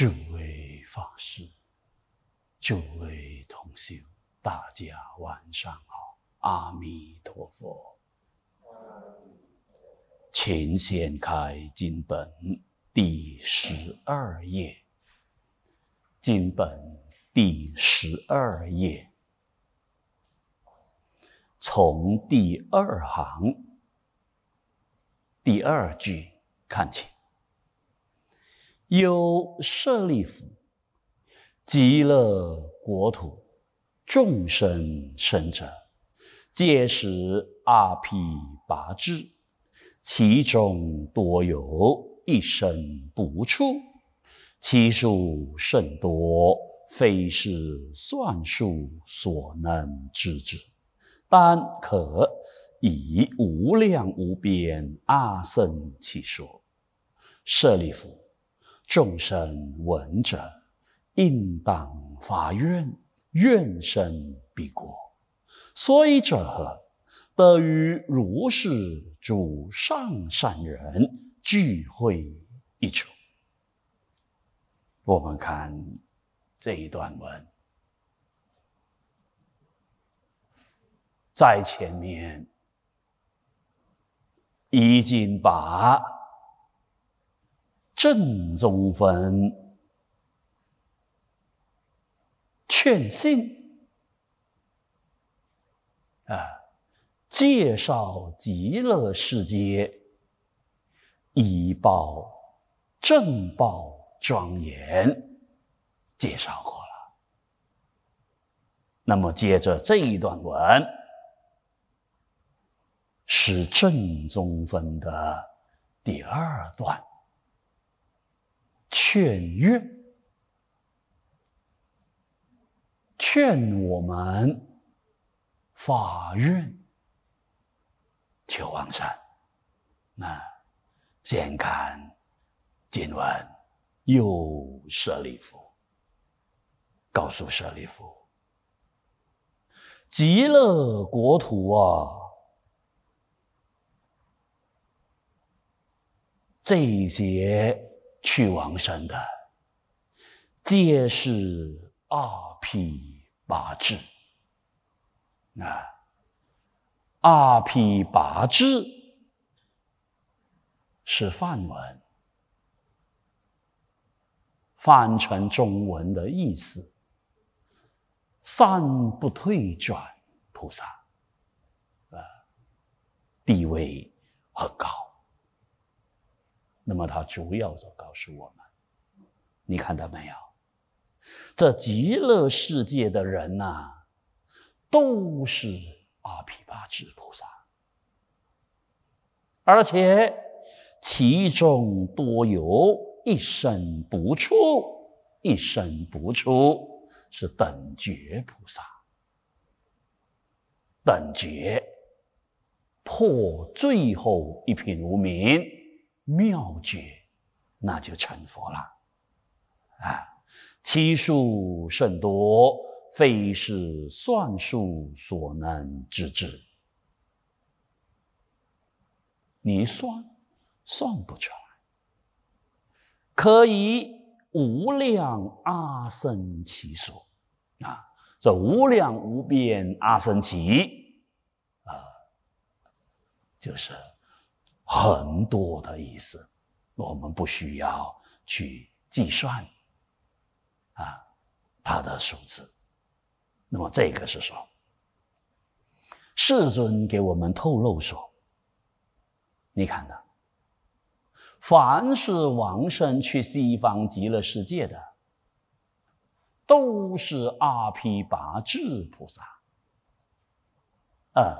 诸位法师，诸位同修，大家晚上好！阿弥陀佛，请掀开经本第十二页，经本第十二页，从第二行第二句看起。有舍利弗，极乐国土众生生者，皆是阿毗跋致，其中多有一生不出，其数甚多，非是算数所能知之，但可以无量无边阿僧祇说，舍利弗。众生闻者，应当发愿，愿生彼国。所以者何？得于如是诸上善人聚会一处。我们看这一段文，在前面已经把。正宗分劝信啊，介绍极乐世界以报正报庄严，介绍过了。那么接着这一段文是正宗分的第二段。劝愿，劝我们法院求往山，那先看经文，又舍利弗告诉舍利弗，极乐国土啊，这些。去往生的，皆是二批八字。啊，二批八字是梵文，翻成中文的意思，善不退转菩萨，啊，地位很高。那么它主要的告诉我们，你看到没有？这极乐世界的人呐，都是阿毗陀智菩萨，而且其中多有一生不出，一生不出，是等觉菩萨，等觉破最后一品无明。妙绝，那就成佛了。啊，其数甚多，非是算术所能知之。你算，算不出来。可以无量阿僧祇所，啊，这无量无边阿僧祇，啊，就是。很多的意思，我们不需要去计算啊，它的数字。那么这个是说，世尊给我们透露说，你看呢，凡是往生去西方极乐世界的，都是阿毗拔智菩萨啊，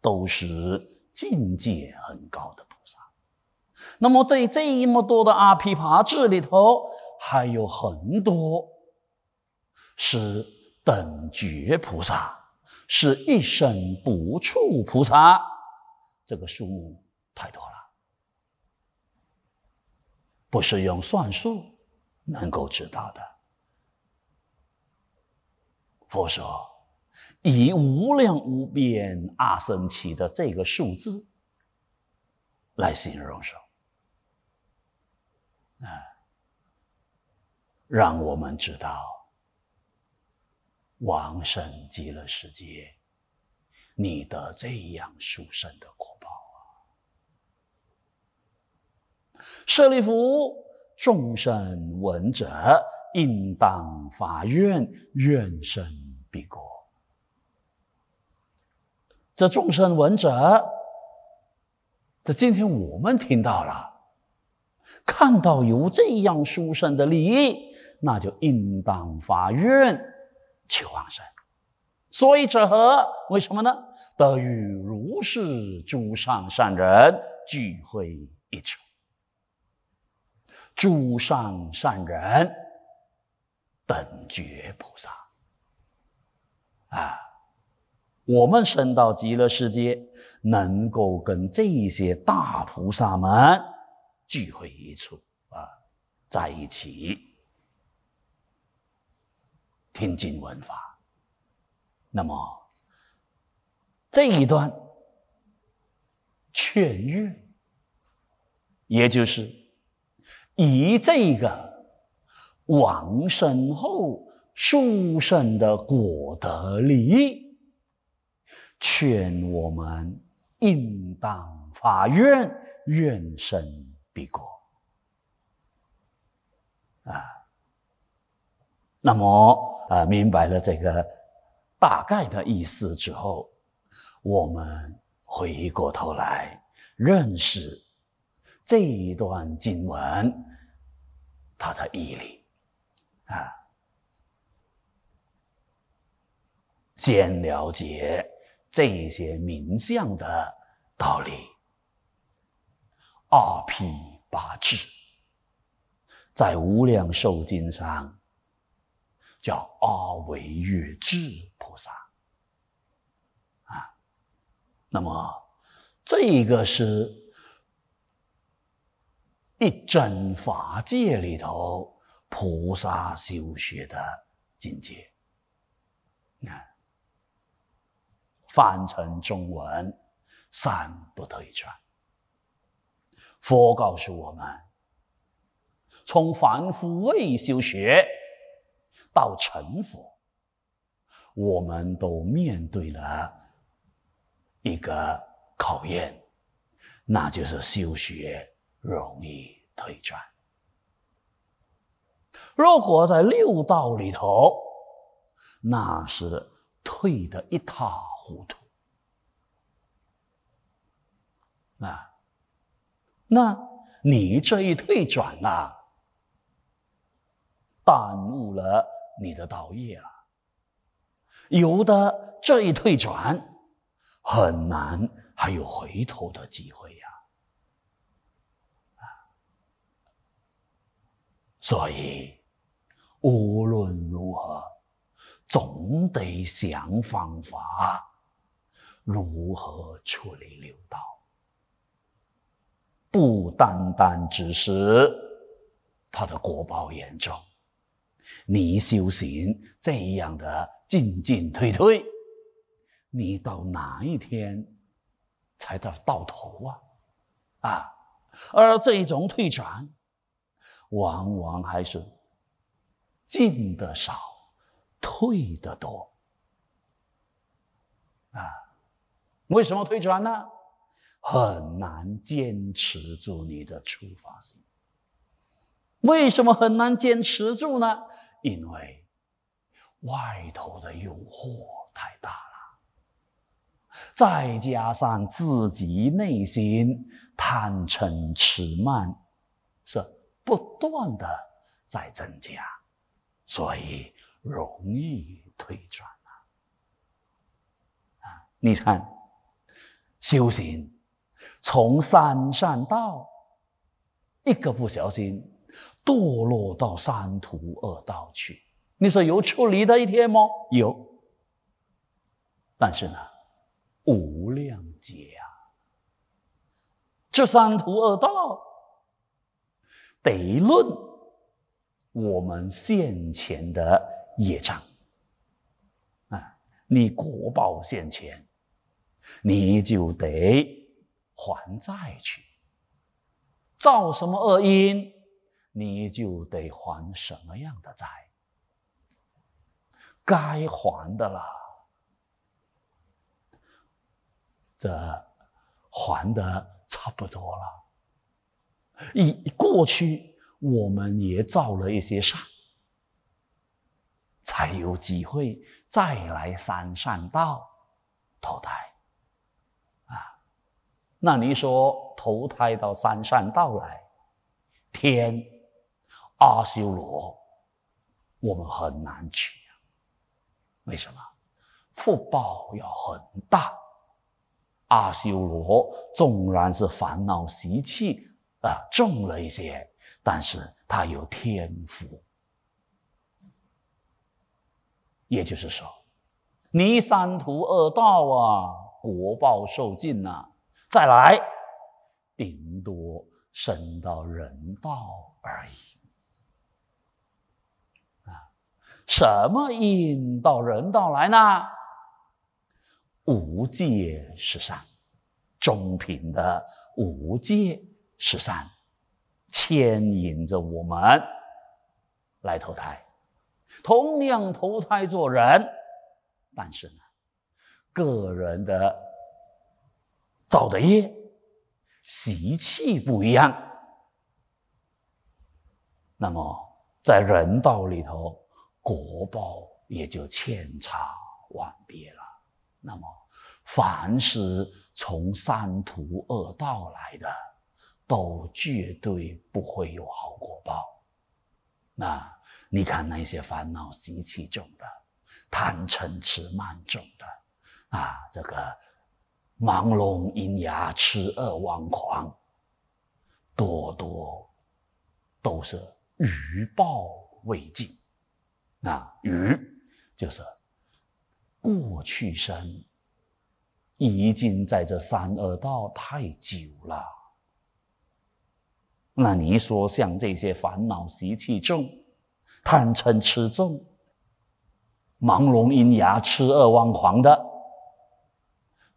都是。境界很高的菩萨，那么在这么多的阿毗跋致里头，还有很多是等觉菩萨，是一生不处菩萨，这个数目太多了，不是用算术能够知道的。佛说。以无量无边阿僧祇的这个数字来形容说，啊，让我们知道王身极乐世界，你得这样殊胜的果报啊！舍利弗，众生闻者，应当发愿，愿生彼国。这众生闻者，这今天我们听到了，看到有这样殊胜的利益，那就应当发愿求往生。所以者何？为什么呢？得与如是诸上善人聚会一处，诸上善人，等觉菩萨，啊。我们升到极乐世界，能够跟这些大菩萨们聚会一处啊，在一起听经闻法。那么这一段劝喻，也就是以这个往生后殊胜的果德益。劝我们应当发愿，愿生彼国。啊，那么啊，明白了这个大概的意思之后，我们回过头来认识这一段经文它的义理，啊，先了解。这些名相的道理，二批八智，在无量寿经上叫阿维月智菩萨啊。那么，这个是一整法界里头菩萨修学的境界看。翻成中文，三不退转。佛告诉我们，从凡夫未修学到成佛，我们都面对了一个考验，那就是修学容易退转。如果在六道里头，那是退的一套。糊涂啊！那你这一退转呐，耽误了你的道业了。有的这一退转，很难还有回头的机会呀！啊，所以无论如何，总得想方法。如何处理六道？不单单只是他的果报严重，你修行这样的进进退退，你到哪一天才到到头啊？啊，而这种退转，往往还是进的少，退的多，啊。为什么推转呢？很难坚持住你的出发心。为什么很难坚持住呢？因为外头的诱惑太大了，再加上自己内心贪嗔痴慢是不断的在增加，所以容易推转了。啊，你看。修行从山上到一个不小心堕落到三途恶道去，你说有出离的一天吗？有，但是呢，无量劫啊，这三途恶道得论我们现前的业障啊，你果报现前。你就得还债去，造什么恶因，你就得还什么样的债。该还的了，这还的差不多了。以过去我们也造了一些善，才有机会再来三善道，投胎。那你说投胎到三善道来，天、阿修罗，我们很难取啊。为什么？福报要很大。阿修罗纵然是烦恼习气啊重了一些，但是他有天福。也就是说，你三途二道啊，国报受尽了。再来，顶多升到人道而已。啊，什么因到人道来呢？无界十善，中品的无界十善牵引着我们来投胎，同样投胎做人，但是呢，个人的。造的业习气不一样，那么在人道里头，果报也就千差万别了。那么，凡是从三途恶道来的，都绝对不会有好果报。那你看那些烦恼习气重的、贪嗔痴慢重的啊，这个。盲聋喑哑、痴恶妄狂，多多都是余报未尽。那余就是过去生已经在这三恶道太久了。那你说，像这些烦恼习气重、贪嗔痴重、盲聋喑哑、痴恶妄狂的。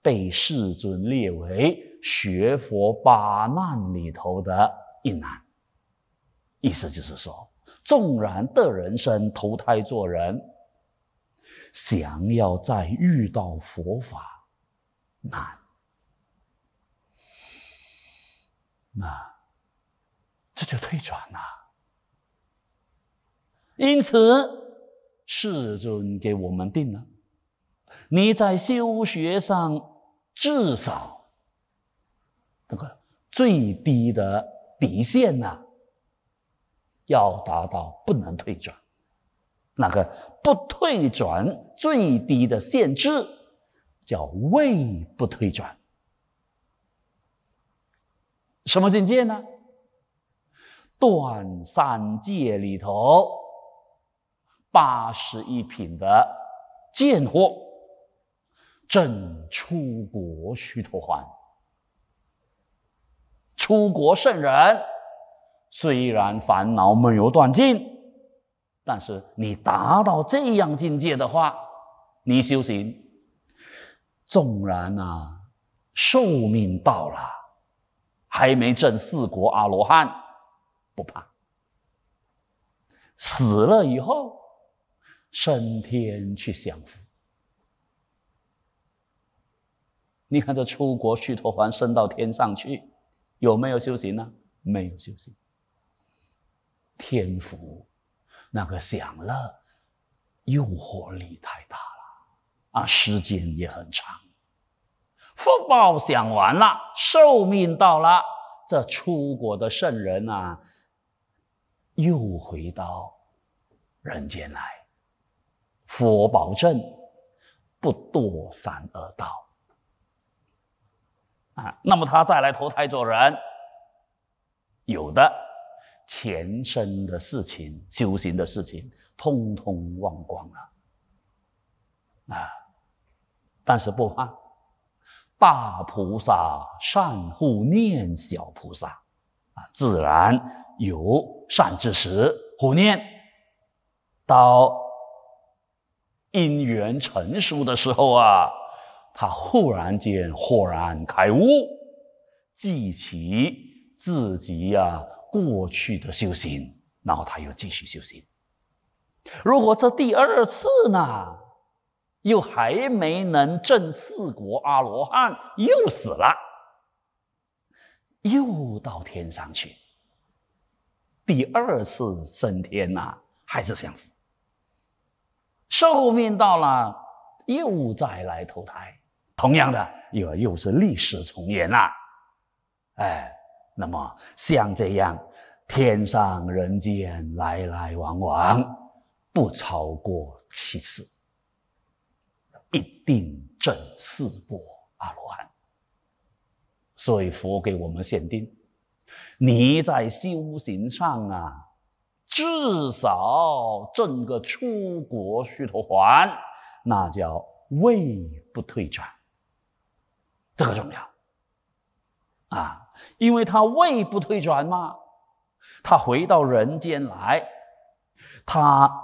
被世尊列为学佛八难里头的一难，意思就是说，纵然得人生投胎做人，想要再遇到佛法，难，那这就退转了。因此，世尊给我们定了，你在修学上。至少，那个最低的底线呢，要达到不能退转，那个不退转最低的限制叫未不退转，什么境界呢？断三界里头八十一品的贱货。正出国须脱还，出国圣人虽然烦恼没有断尽，但是你达到这样境界的话，你修行纵然啊寿命到了还没证四国阿罗汉，不怕死了以后升天去享福。你看这出国须陀环升到天上去，有没有修行呢？没有修行。天福，那个享乐，诱惑力太大了啊！时间也很长，福报享完了，寿命到了，这出国的圣人啊，又回到人间来。佛保证，不堕三恶道。啊，那么他再来投胎做人，有的前生的事情、修行的事情，通通忘光了。啊，但是不怕，大菩萨善护念小菩萨，啊，自然有善知识护念，到因缘成熟的时候啊。他忽然间豁然开悟，记起自己呀过去的修行，然后他又继续修行。如果这第二次呢，又还没能证四国阿罗汉，又死了，又到天上去，第二次升天呐，还是样死，寿命到了，又再来投胎。同样的，又又是历史重演了，哎，那么像这样，天上人间来来往往，不超过七次，一定正四波阿罗汉。所以佛给我们限定，你在修行上啊，至少挣个出国须陀环，那叫未不退转。这个重要啊，因为他胃不退转嘛，他回到人间来，他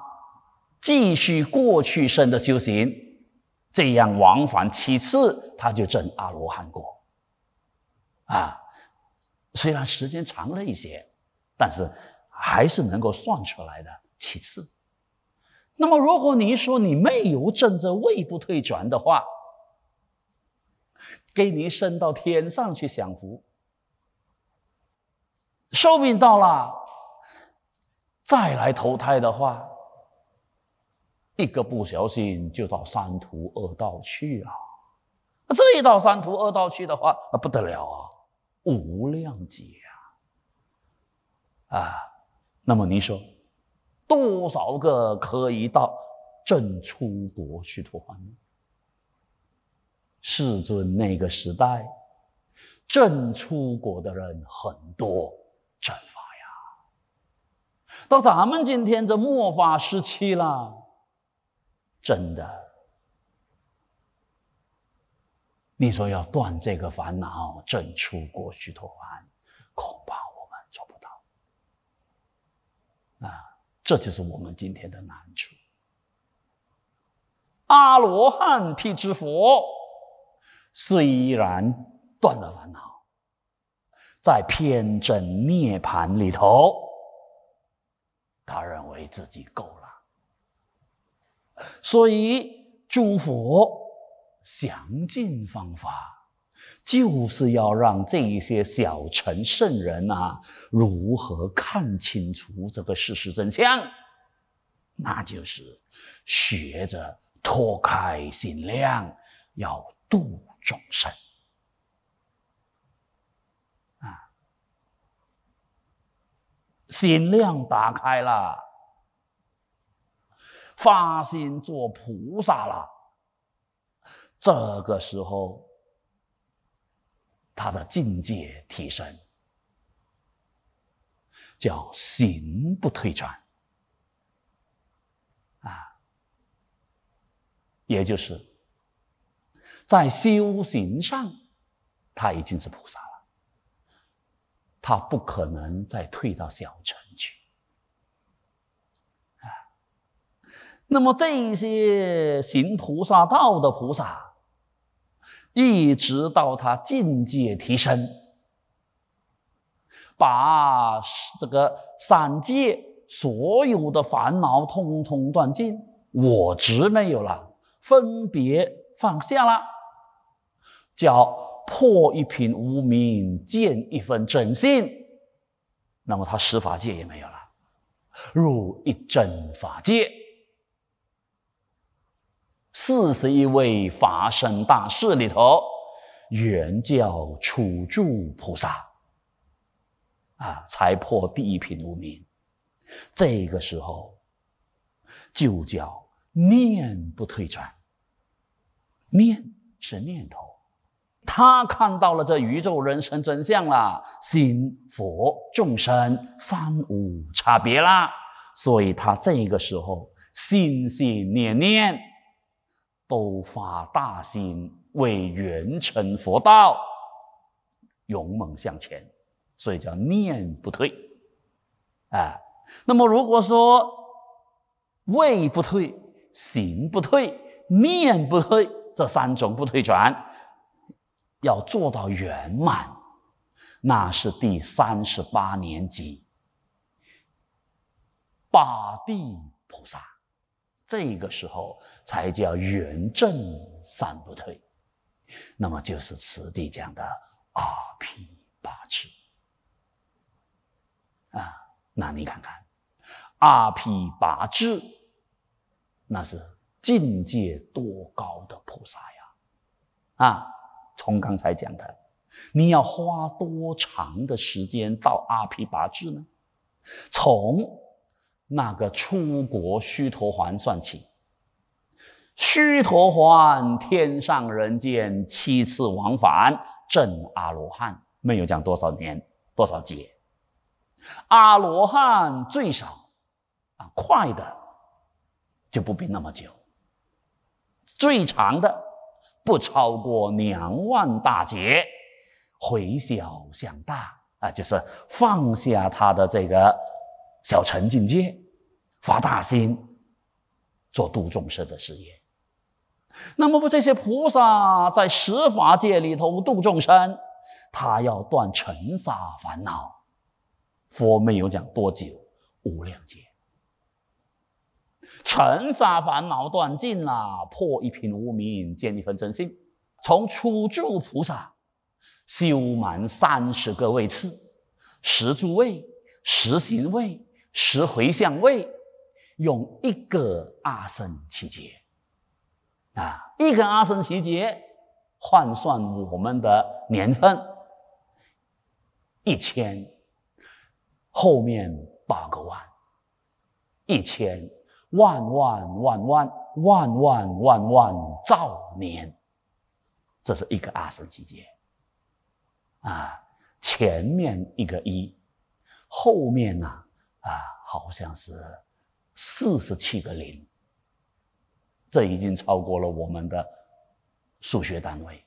继续过去生的修行，这样往返七次，他就证阿罗汉果。啊，虽然时间长了一些，但是还是能够算出来的。其次，那么如果你说你没有证着胃不退转的话，给你升到天上去享福，寿命到了再来投胎的话，一个不小心就到三途恶道去了，这一到三途恶道去的话，那不得了啊，无量劫啊！啊，那么你说多少个可以到正出国去投胎呢？世尊那个时代，正出国的人很多，正法呀。到咱们今天这末法时期了，真的，你说要断这个烦恼，正出国虚脱，安，恐怕我们做不到。啊，这就是我们今天的难处。阿罗汉辟支佛。虽然断了烦恼，在偏正涅盘里头，他认为自己够了。所以诸佛想尽方法，就是要让这些小乘圣人啊，如何看清楚这个事实真相？那就是学着脱开心量，要度。众生啊，心量打开了，发心做菩萨了。这个时候，他的境界提升，叫行不退转啊，也就是。在修行上，他已经是菩萨了，他不可能再退到小乘去。啊，那么这些行菩萨道的菩萨，一直到他境界提升，把这个三界所有的烦恼通通断尽，我执没有了，分别放下了。叫破一品无明，见一分真性，那么他十法界也没有了，入一真法界。四十一位法身大士里头，原叫处住菩萨，啊，才破第一品无明，这个时候就叫念不退转，念是念头。他看到了这宇宙人生真相了，心佛众生三无差别啦，所以他这个时候心心念念都发大心，为圆成佛道，勇猛向前，所以叫念不退。啊。那么如果说位不退、行不退、念不退，这三种不退转。要做到圆满，那是第三十八年级，八地菩萨，这个时候才叫圆正三不退，那么就是此地讲的二毗八智啊。那你看看二毗八智，那是境界多高的菩萨呀！啊。从刚才讲的，你要花多长的时间到阿毗跋致呢？从那个出国须陀环算起，须陀环天上人间七次往返，正阿罗汉没有讲多少年多少劫，阿罗汉最少啊，快的就不必那么久，最长的。不超过两万大劫，回小向大啊，就是放下他的这个小乘境界，发大心，做度众生的事业。那么，不这些菩萨在十法界里头度众生，他要断尘沙烦恼。佛没有讲多久，无量劫。尘沙烦恼断尽了，破一品无明，见一分真心。从初住菩萨修满三十个位次，十住位、十行位、十回向位，用一个阿僧祇劫。啊，一个阿僧祇劫换算我们的年份，一千，后面八个万，一千。万万万万万万万万兆年，这是一个阿三七阶，啊，前面一个一，后面呢，啊，好像是四十七个零，这已经超过了我们的数学单位。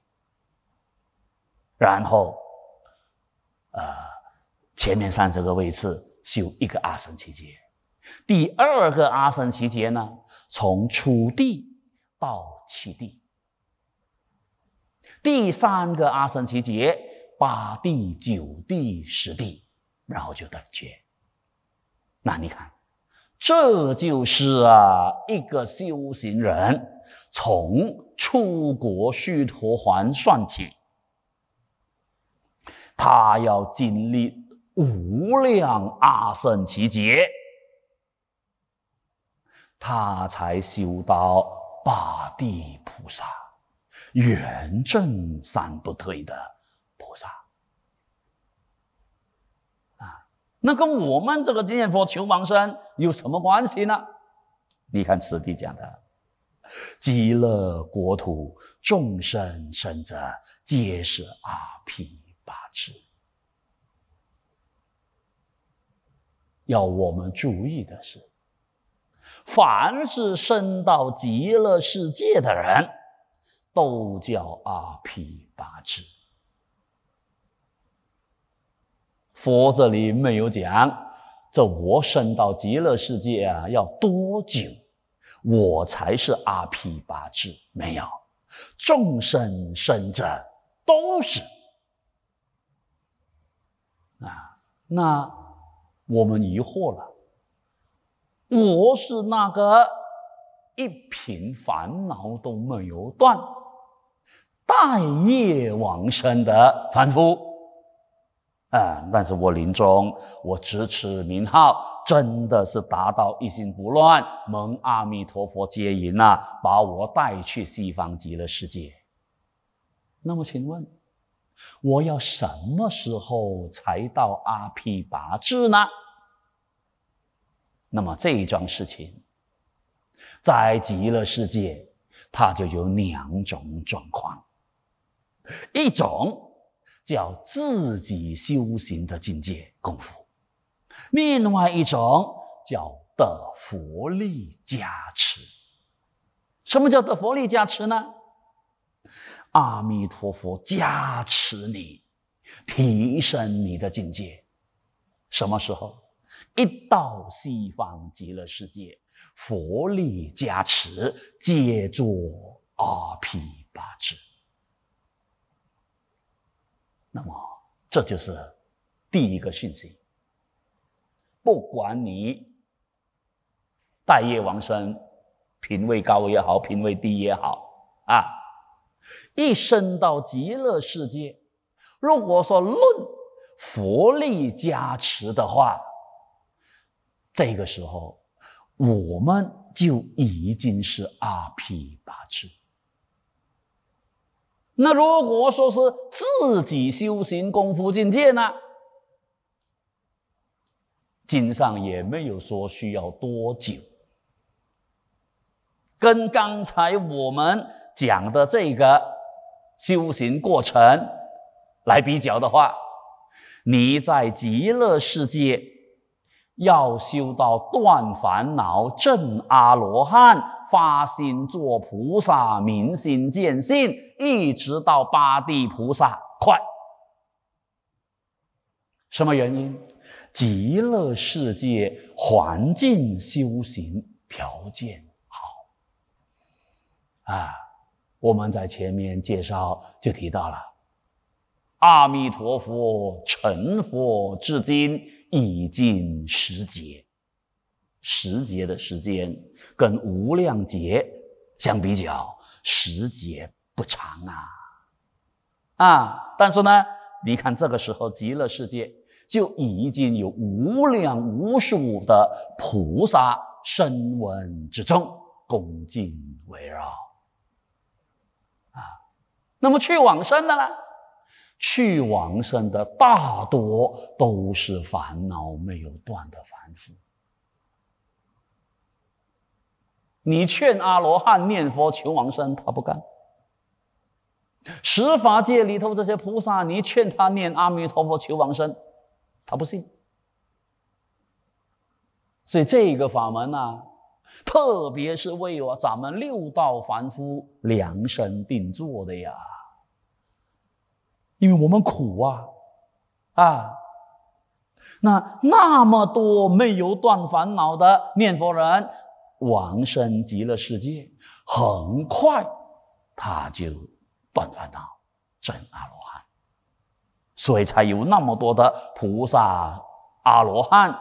然后，呃，前面三十个位次是一个阿三七阶。第二个阿僧祇劫呢，从初地到七地；第三个阿僧祇劫，八地、九地、十地，然后就断绝。那你看，这就是啊，一个修行人从出国须陀环算起，他要经历无量阿僧祇劫。他才修到八地菩萨，圆正三不退的菩萨。啊，那跟我们这个验佛求往生有什么关系呢？你看此地讲的，极乐国土众生生者，皆是阿毗八致。要我们注意的是。凡是升到极乐世界的人，都叫阿毗跋致。佛这里没有讲，这我升到极乐世界啊，要多久，我才是阿毗跋致？没有，众生生者都是啊。那我们疑惑了。我是那个一瓶烦恼都没有断、待业往生的凡夫啊！但是我临终，我持此名号，真的是达到一心不乱，蒙阿弥陀佛接引啊，把我带去西方极乐世界。那么请问，我要什么时候才到阿毗跋致呢？那么这一桩事情，在极乐世界，它就有两种状况：一种叫自己修行的境界功夫；另外一种叫得佛力加持。什么叫的佛力加持呢？阿弥陀佛加持你，提升你的境界。什么时候？一到西方极乐世界，佛力加持，皆作阿毗跋致。那么，这就是第一个讯息。不管你待业往生，品位高也好，品位低也好啊，一生到极乐世界，如果说论佛力加持的话，这个时候，我们就已经是阿毗跋致。那如果说是自己修行功夫境界呢？经上也没有说需要多久。跟刚才我们讲的这个修行过程来比较的话，你在极乐世界。要修到断烦恼证阿罗汉发心做菩萨明心见性一直到八地菩萨，快！什么原因？极乐世界环境修行条件好啊！我们在前面介绍就提到了，阿弥陀佛成佛至今。已尽时节。时节的时间跟无量劫相比较，时节不长啊，啊！但是呢，你看这个时候极乐世界就已经有无量无数的菩萨声闻之众恭敬围绕啊，那么去往生的呢？去往生的大多都是烦恼没有断的凡夫。你劝阿罗汉念佛求往生，他不干；十法界里头这些菩萨，你劝他念阿弥陀佛求往生，他不信。所以这个法门呐，特别是为我咱们六道凡夫量身定做的呀。因为我们苦啊，啊，那那么多没有断烦恼的念佛人，往生极乐世界，很快他就断烦恼，成阿罗汉，所以才有那么多的菩萨、阿罗汉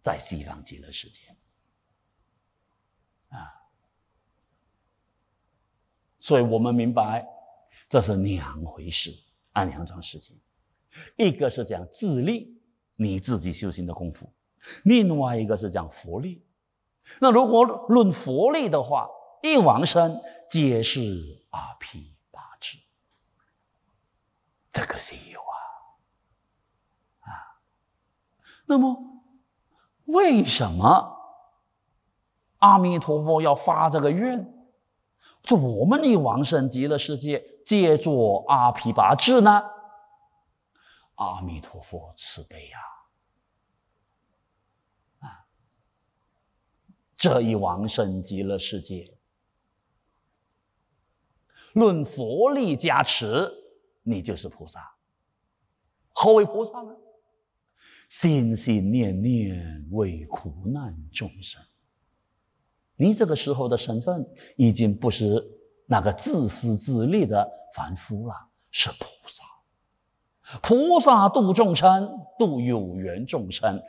在西方极乐世界啊。所以我们明白，这是两回事。按两桩事情，一个是讲自立，你自己修行的功夫；另外一个是讲佛力。那如果论佛力的话，一往生皆是阿毗八致，这个谁有啊？啊，那么为什么阿弥陀佛要发这个愿？就我们一往生极乐世界。借助阿皮拔智呢？阿弥陀佛慈悲呀！啊，这一王生极乐世界，论佛力加持，你就是菩萨。何为菩萨呢？心心念念为苦难众生。你这个时候的身份已经不是。那个自私自利的凡夫啊，是菩萨。菩萨度众生，度有缘众生，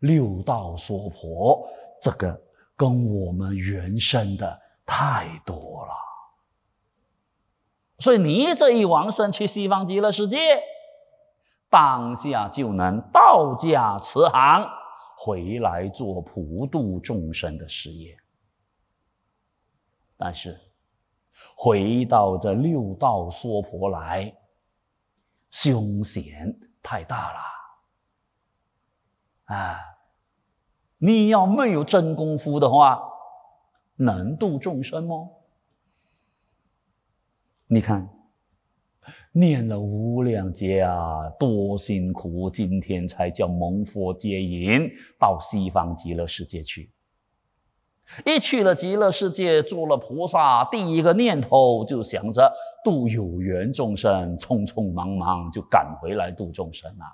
六道娑婆，这个跟我们缘深的太多了。所以你这一往生去西方极乐世界，当下就能道加慈航，回来做普度众生的事业。但是。回到这六道娑婆来，凶险太大了啊！你要没有真功夫的话，能度众生吗？你看，念了无量劫啊，多辛苦，今天才叫蒙佛接引到西方极乐世界去。一去了极乐世界，做了菩萨，第一个念头就想着度有缘众生，匆匆忙忙就赶回来度众生啊。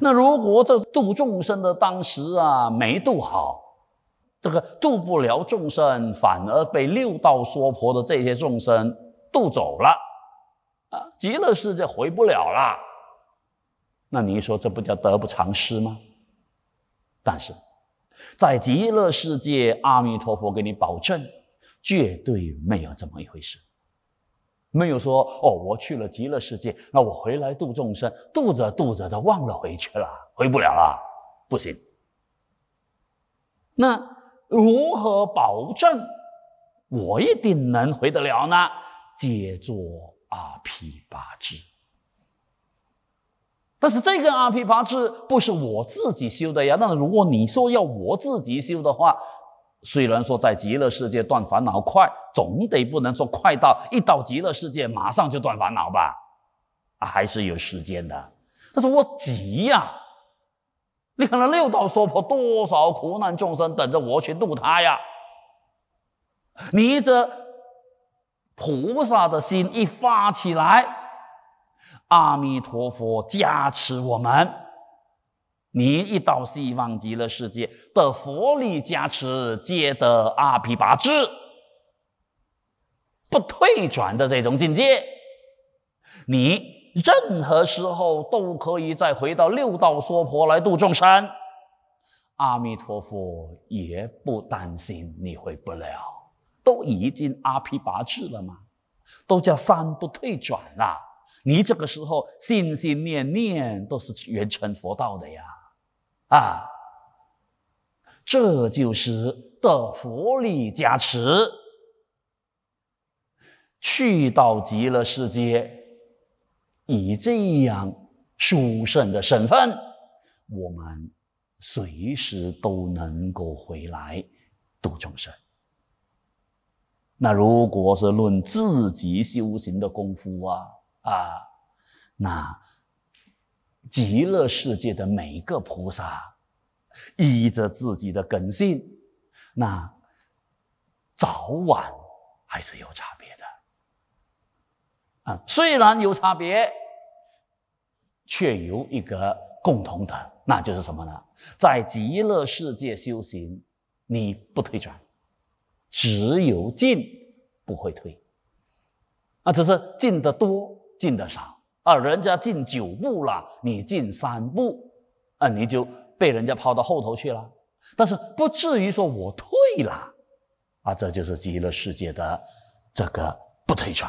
那如果这度众生的当时啊没度好，这个度不了众生，反而被六道娑婆的这些众生度走了啊，极乐世界回不了了。那你说这不叫得不偿失吗？但是。在极乐世界，阿弥陀佛给你保证，绝对没有这么一回事。没有说哦，我去了极乐世界，那我回来度众生，度着度着的忘了回去了，回不了了，不行。那如何保证我一定能回得了呢？皆作阿毗跋致。但是这个阿毗八字不是我自己修的呀。那如果你说要我自己修的话，虽然说在极乐世界断烦恼快，总得不能说快到一到极乐世界马上就断烦恼吧？啊，还是有时间的。但是我急呀！你看那六道娑婆多少苦难众生等着我去度他呀！你这菩萨的心一发起来。阿弥陀佛加持我们，你一到西方极乐世界的佛力加持，皆得阿毗跋致，不退转的这种境界，你任何时候都可以再回到六道娑婆来度众生。阿弥陀佛也不担心你回不了，都已经阿毗跋致了嘛，都叫三不退转了。你这个时候心心念念都是圆成佛道的呀，啊，这就是的佛力加持，去到极乐世界，以这样殊胜的身份，我们随时都能够回来度众生。那如果是论自己修行的功夫啊。啊，那极乐世界的每一个菩萨依着自己的根性，那早晚还是有差别的。啊，虽然有差别，却有一个共同的，那就是什么呢？在极乐世界修行，你不退转，只有进，不会退。啊，只是进得多。进得少啊，人家进九步了，你进三步啊，你就被人家抛到后头去了。但是不至于说我退了啊，这就是极乐世界的这个不退转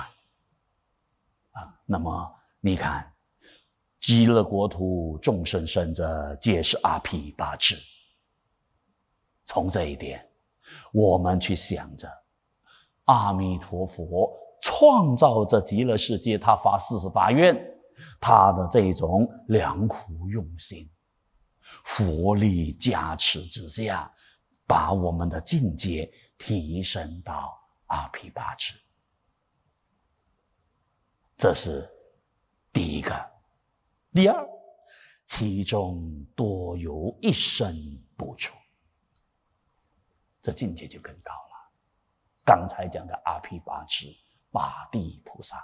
啊。那么你看，极乐国土众生生者，皆是阿毗八致。从这一点，我们去想着阿弥陀佛。创造这极乐世界，他发四十八愿，他的这种良苦用心，佛力加持之下，把我们的境界提升到阿毗跋致。这是第一个。第二，其中多有一生不出，这境界就更高了。刚才讲的阿毗跋致。八地菩萨，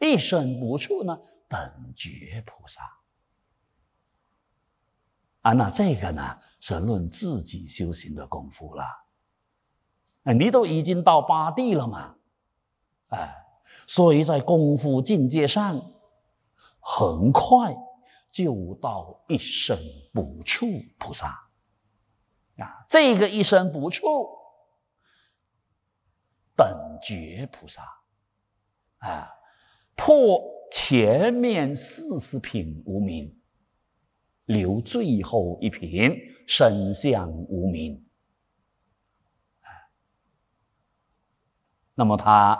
一生不触呢？等觉菩萨。啊，那这个呢，是论自己修行的功夫了。哎，你都已经到八地了嘛？哎，所以在功夫境界上，很快就到一生不触菩萨。啊，这个一生不触，等。觉菩萨，啊，破前面四十品无名，留最后一品身相无名。那么他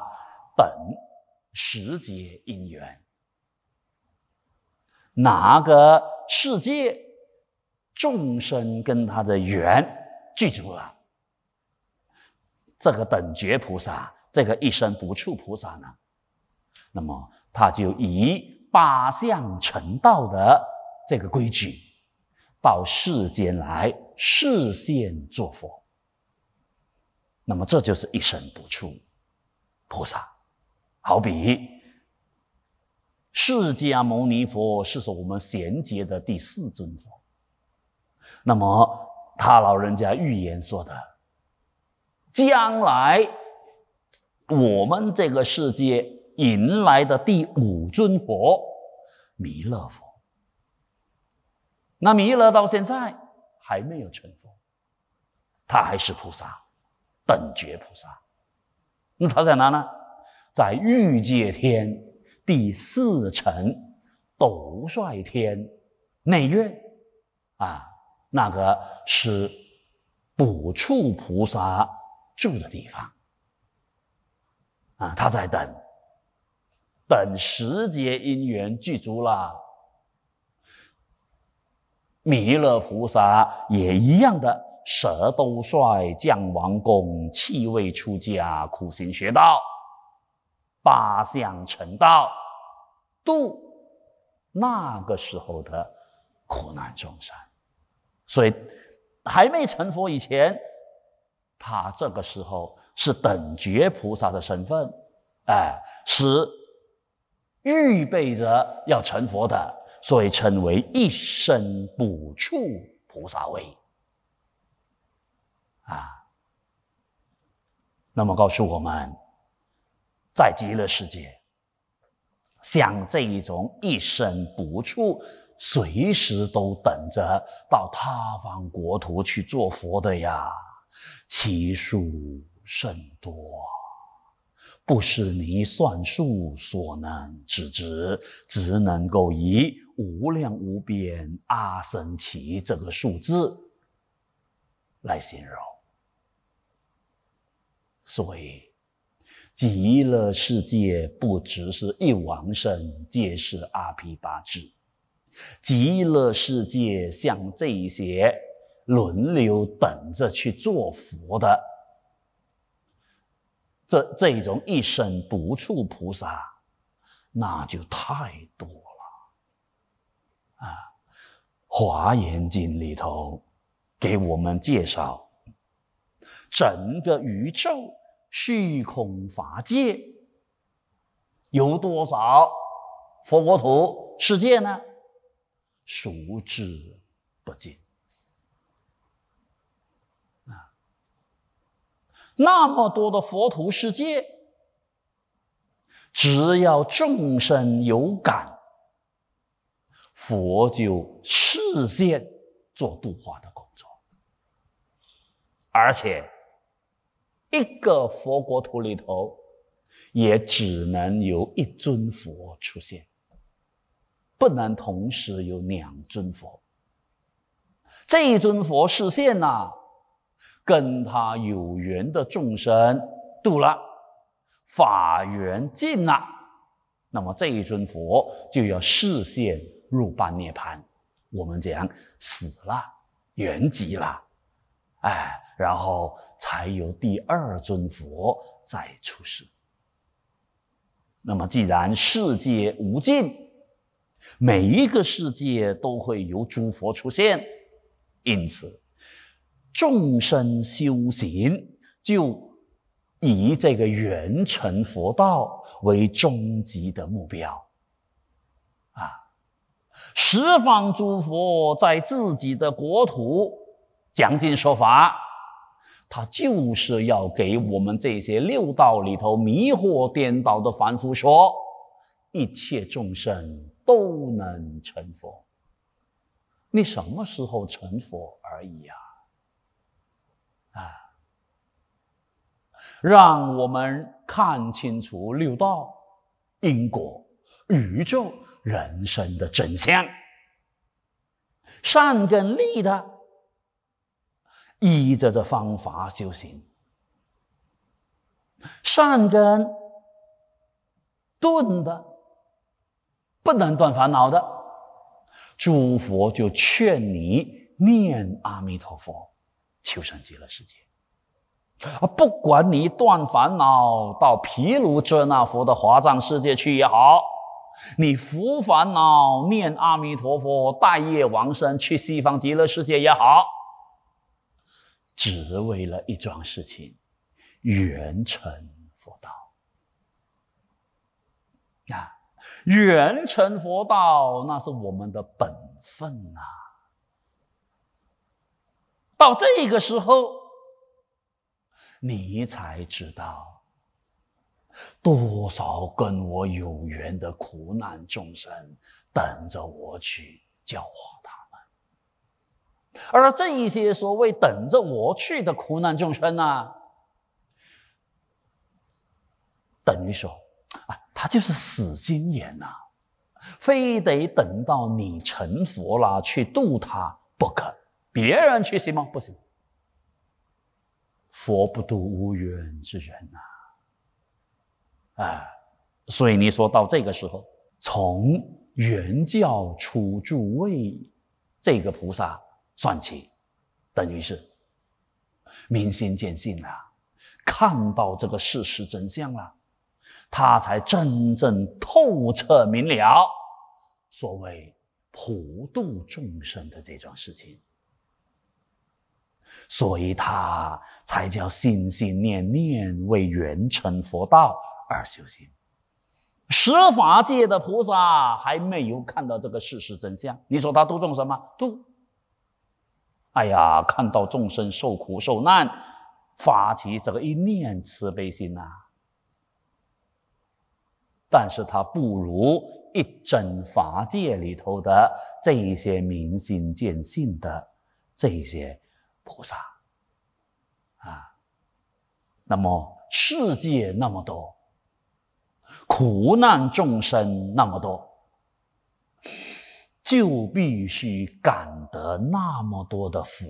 本十劫因缘，哪个世界众生跟他的缘记足了，这个等觉菩萨。这个一生不处菩萨呢，那么他就以八相成道的这个规矩，到世间来示现做佛。那么这就是一生不处菩萨。好比释迦牟尼佛是说我们衔接的第四尊佛，那么他老人家预言说的，将来。我们这个世界迎来的第五尊佛，弥勒佛。那弥勒到现在还没有成佛，他还是菩萨，等觉菩萨。那他在哪呢？在欲界天第四层斗率天内院，啊，那个是补处菩萨住的地方。啊，他在等，等时节因缘具足了，弥勒菩萨也一样的，舍都率将王公弃位出家，苦行学道，八相成道，度那个时候的苦难众生。所以，还没成佛以前，他这个时候。是等觉菩萨的身份，哎，是预备着要成佛的，所以称为一生不处菩萨位。啊，那么告诉我们，在极乐世界，像这一种一生不处，随时都等着到他方国土去做佛的呀，其数。甚多，不是你算数所能知之，只能够以无量无边阿僧祇这个数字来形容。所以，极乐世界不只是一王圣，皆是阿毗跋致。极乐世界像这一些轮流等着去做佛的。这这种一生不处菩萨，那就太多了啊！《华严经》里头给我们介绍，整个宇宙虚空法界有多少佛国土世界呢？数之不尽。那么多的佛陀世界，只要众生有感，佛就视线做度化的工作。而且，一个佛国土里头，也只能有一尊佛出现，不能同时有两尊佛。这尊佛视现呐。跟他有缘的众生度了，法缘尽了，那么这一尊佛就要视线入半涅槃。我们讲死了，圆寂了，哎，然后才有第二尊佛再出世。那么既然世界无尽，每一个世界都会由诸佛出现，因此。众生修行就以这个圆成佛道为终极的目标啊！十方诸佛在自己的国土讲经说法，他就是要给我们这些六道里头迷惑颠倒的凡夫说：一切众生都能成佛，你什么时候成佛而已啊！让我们看清楚六道、因果、宇宙、人生的真相。善根利的，依着这方法修行；善根钝的，不能断烦恼的，诸佛就劝你念阿弥陀佛，求生极乐世界。啊，不管你断烦恼到毗卢遮那佛的华藏世界去也好，你伏烦恼念阿弥陀佛带业往生去西方极乐世界也好，只为了一桩事情，圆成佛道。啊，圆成佛道，那是我们的本分呐。到这个时候。你才知道，多少跟我有缘的苦难众生，等着我去教化他们。而这一些所谓等着我去的苦难众生呢，等于说，啊，他就是死心眼呐，非得等到你成佛了去度他不可，别人去行吗？不行。佛不度无缘之人呐，啊，所以你说到这个时候，从原教出诸位这个菩萨算起，等于是明心见性了，看到这个事实真相了，他才真正透彻明了所谓普度众生的这桩事情。所以他才叫心心念念为圆成佛道而修行。十法界的菩萨还没有看到这个事实真相，你说他度众什么度？哎呀，看到众生受苦受难，发起这个一念慈悲心呐。但是他不如一真法界里头的这一些明心见性的这一些。菩萨啊，那么世界那么多，苦难众生那么多，就必须感得那么多的佛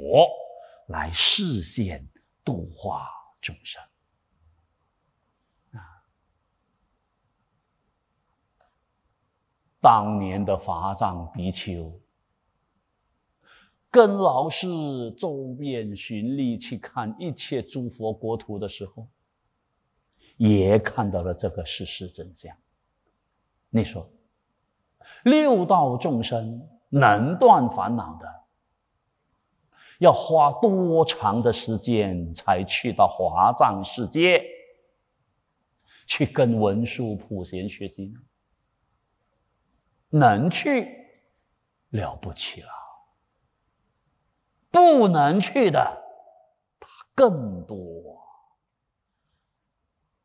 来示现度化众生。啊，当年的法藏比丘。跟老师周边寻历去看一切诸佛国土的时候，也看到了这个事实真相。你说，六道众生能断烦恼的，要花多长的时间才去到华藏世界，去跟文殊普贤学习呢？能去，了不起了！不能去的，更多。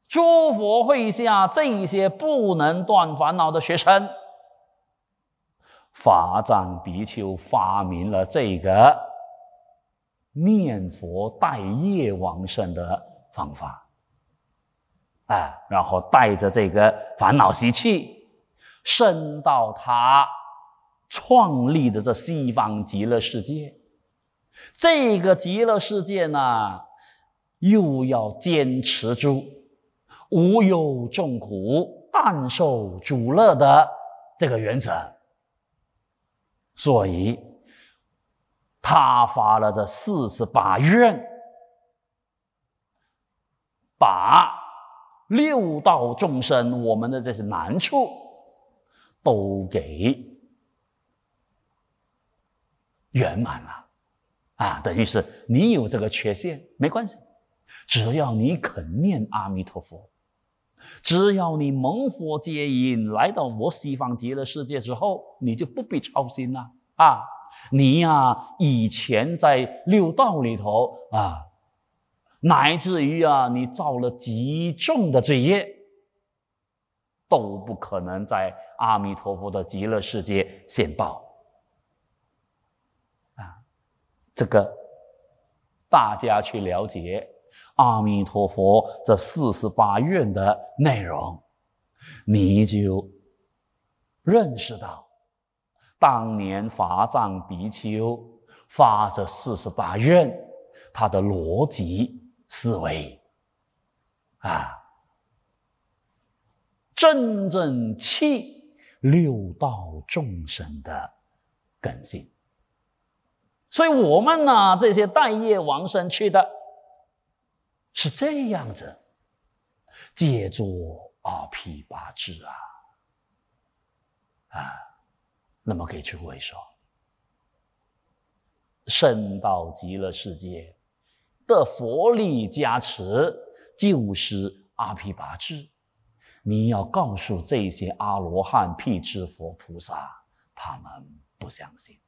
诸佛会下这些不能断烦恼的学生，法藏比丘发明了这个念佛带业往生的方法，啊，然后带着这个烦恼习气，升到他创立的这西方极乐世界。这个极乐世界呢，又要坚持住无有众苦但受主乐的这个原则，所以他发了这四十八愿，把六道众生我们的这些难处都给圆满了。啊，等于是你有这个缺陷没关系，只要你肯念阿弥陀佛，只要你蒙佛接引，来到我西方极乐世界之后，你就不必操心了啊！你呀，以前在六道里头啊，乃至于啊，你造了极重的罪业，都不可能在阿弥陀佛的极乐世界现报。这个，大家去了解《阿弥陀佛》这四十八愿的内容，你就认识到，当年法藏比丘发这四十八愿，他的逻辑思维，啊，真正气六道众生的根性。所以我们呢，这些待业王生去的，是这样子，借助阿毗跋致啊，啊，那么给诸位说，圣道极乐世界的佛力加持就是阿毗跋致，你要告诉这些阿罗汉、辟支佛、菩萨，他们不相信。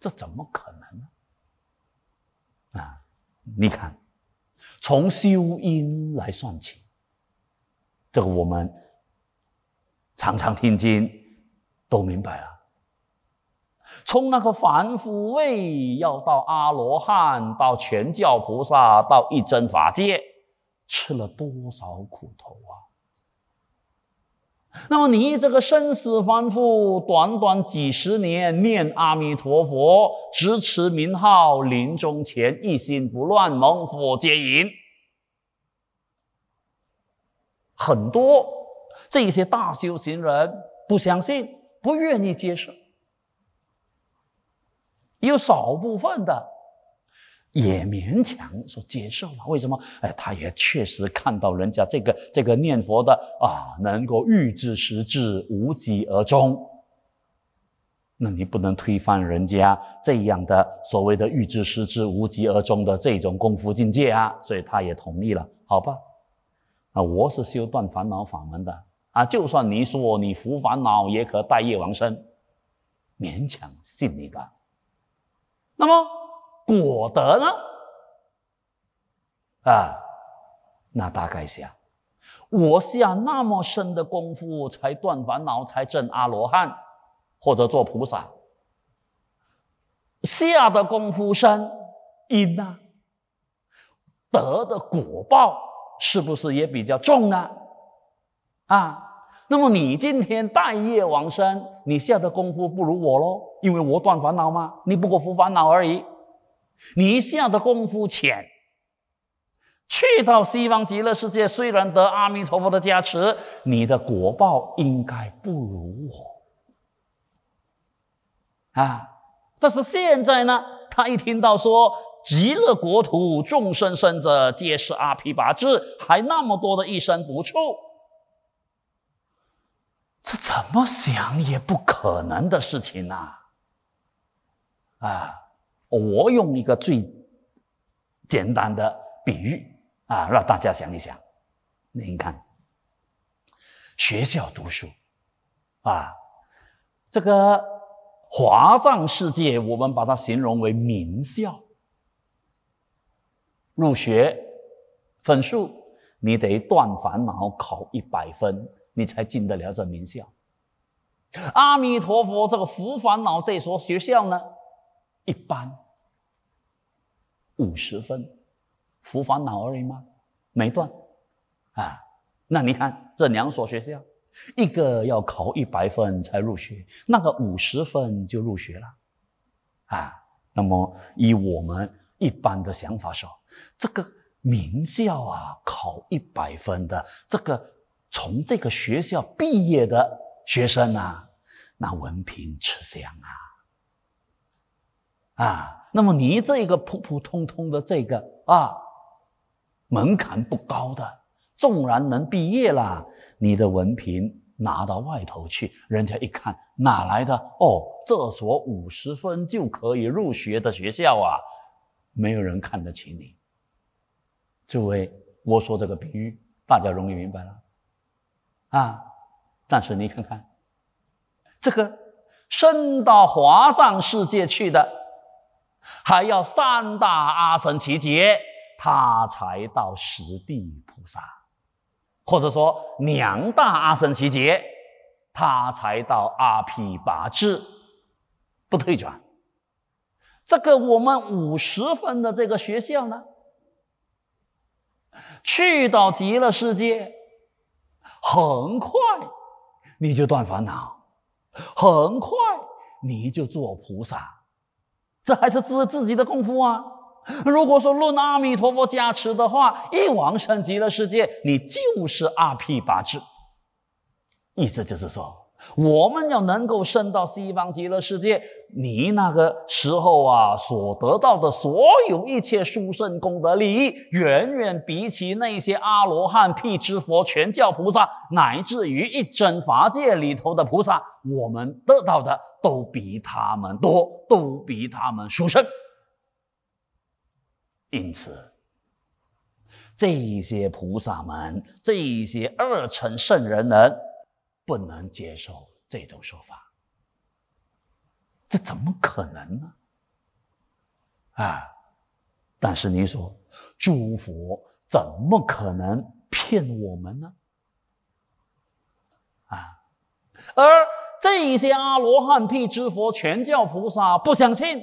这怎么可能呢？啊，你看，从修因来算起，这个我们常常听经都明白了。从那个凡夫位，要到阿罗汉，到全教菩萨，到一真法界，吃了多少苦头啊！那么你这个生死反复，短短几十年念阿弥陀佛，只持名号，临终前一心不乱，往火接引。很多这些大修行人不相信，不愿意接受，有少部分的。也勉强说接受了，为什么？哎，他也确实看到人家这个这个念佛的啊，能够预知时至，无疾而终。那你不能推翻人家这样的所谓的预知时至、无疾而终的这种功夫境界啊，所以他也同意了，好吧？啊，我是修断烦恼法门的啊，就算你说你服烦恼也可带业往生，勉强信你吧。那么。果德呢？啊，那大概下，我下那么深的功夫才断烦恼，才证阿罗汉或者做菩萨，下的功夫深，因呢，得的果报是不是也比较重呢？啊，那么你今天半业往生，你下的功夫不如我喽？因为我断烦恼嘛，你不过服烦恼而已。你下的功夫浅，去到西方极乐世界，虽然得阿弥陀佛的加持，你的果报应该不如我。啊！但是现在呢，他一听到说极乐国土众生生者，皆是阿皮拔智，还那么多的一生不处，这怎么想也不可能的事情呐！啊！我用一个最简单的比喻啊，让大家想一想。您看，学校读书啊，这个华藏世界，我们把它形容为名校。入学、分数。你得断烦恼，考一百分，你才进得了这名校。阿弥陀佛，这个无烦恼这所学校呢，一般。五十分，浮烦恼而已吗？没断，啊，那你看这两所学校，一个要考一百分才入学，那个五十分就入学了，啊，那么以我们一般的想法说，这个名校啊，考一百分的这个从这个学校毕业的学生啊，那文凭吃香啊，啊。那么你这个普普通通的这个啊，门槛不高的，纵然能毕业了，你的文凭拿到外头去，人家一看哪来的？哦，这所五十分就可以入学的学校啊，没有人看得起你。诸位，我说这个比喻，大家容易明白了啊。但是你看看，这个升到华藏世界去的。还要三大阿僧祇劫，他才到十地菩萨；或者说，两大阿僧祇劫，他才到阿毗跋致，不退转。这个我们五十分的这个学校呢，去到极乐世界，很快你就断烦恼，很快你就做菩萨。这还是自自己的功夫啊！如果说论阿弥陀佛加持的话，一往生极乐世界，你就是阿辟八智，意思就是说。我们要能够升到西方极乐世界，你那个时候啊，所得到的所有一切殊胜功德利益，远远比起那些阿罗汉、辟支佛、全教菩萨，乃至于一真法界里头的菩萨，我们得到的都比他们多，都比他们殊胜。因此，这些菩萨们，这些二乘圣人能。不能接受这种说法，这怎么可能呢？啊！但是你说，诸佛怎么可能骗我们呢？啊！而这些阿罗汉、辟支佛、全教菩萨不相信，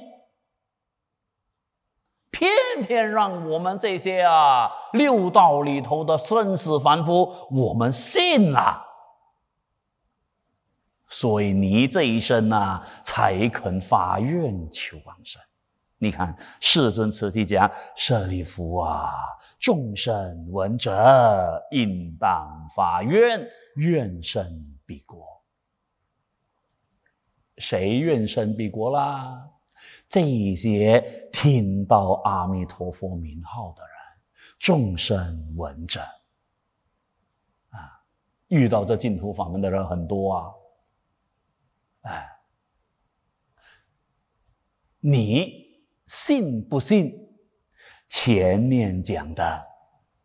偏偏让我们这些啊六道里头的生死凡夫，我们信了。所以你这一生啊，才肯发愿求往生。你看世尊此地讲：“舍利弗啊，众生闻者，应当发愿，愿生彼国。”谁愿生彼国啦？这些听到阿弥陀佛名号的人，众生闻者啊，遇到这净土法门的人很多啊。哎，你信不信？前面讲的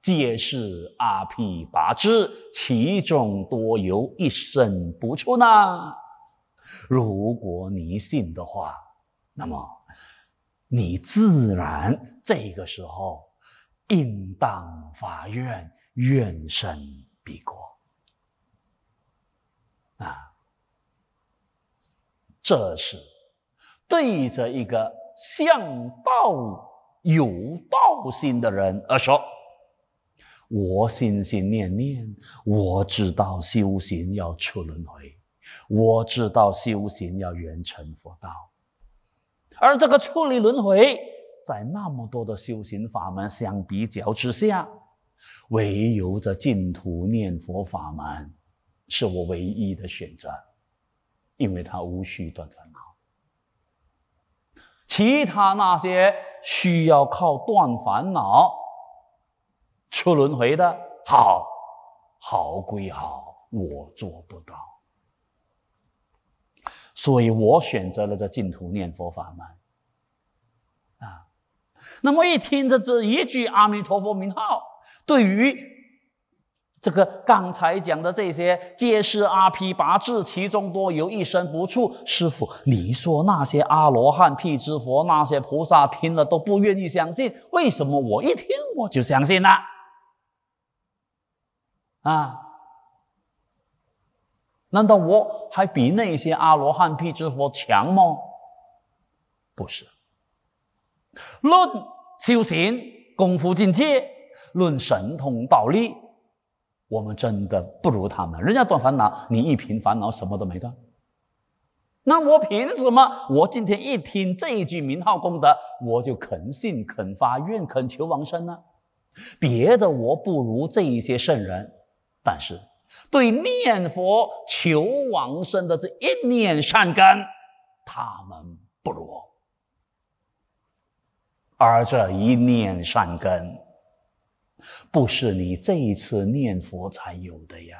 皆是阿毗跋支，其中多有一身不出呢？如果你信的话，那么你自然这个时候应当发愿愿生彼国啊。这是对着一个向道有道心的人而说。我心心念念，我知道修行要出轮回，我知道修行要圆成佛道。而这个出离轮回，在那么多的修行法门相比较之下，唯有这净土念佛法门，是我唯一的选择。因为他无需断烦恼，其他那些需要靠断烦恼出轮回的，好好归好，我做不到，所以我选择了在净土念佛法门。啊，那么一听这这一句阿弥陀佛名号，对于。这个刚才讲的这些，皆是阿毗跋致，其中多有一身不处。师傅，你说那些阿罗汉、辟支佛、那些菩萨听了都不愿意相信，为什么我一听我就相信了？啊？难道我还比那些阿罗汉、辟支佛强吗？不是。论修行功夫境界，论神通道力。我们真的不如他们，人家断烦恼，你一贫烦恼什么都没断。那我凭什么？我今天一听这一句名号功德，我就肯信、肯发愿、肯求往生呢？别的我不如这一些圣人，但是对念佛求往生的这一念善根，他们不如我。而这一念善根。不是你这一次念佛才有的呀！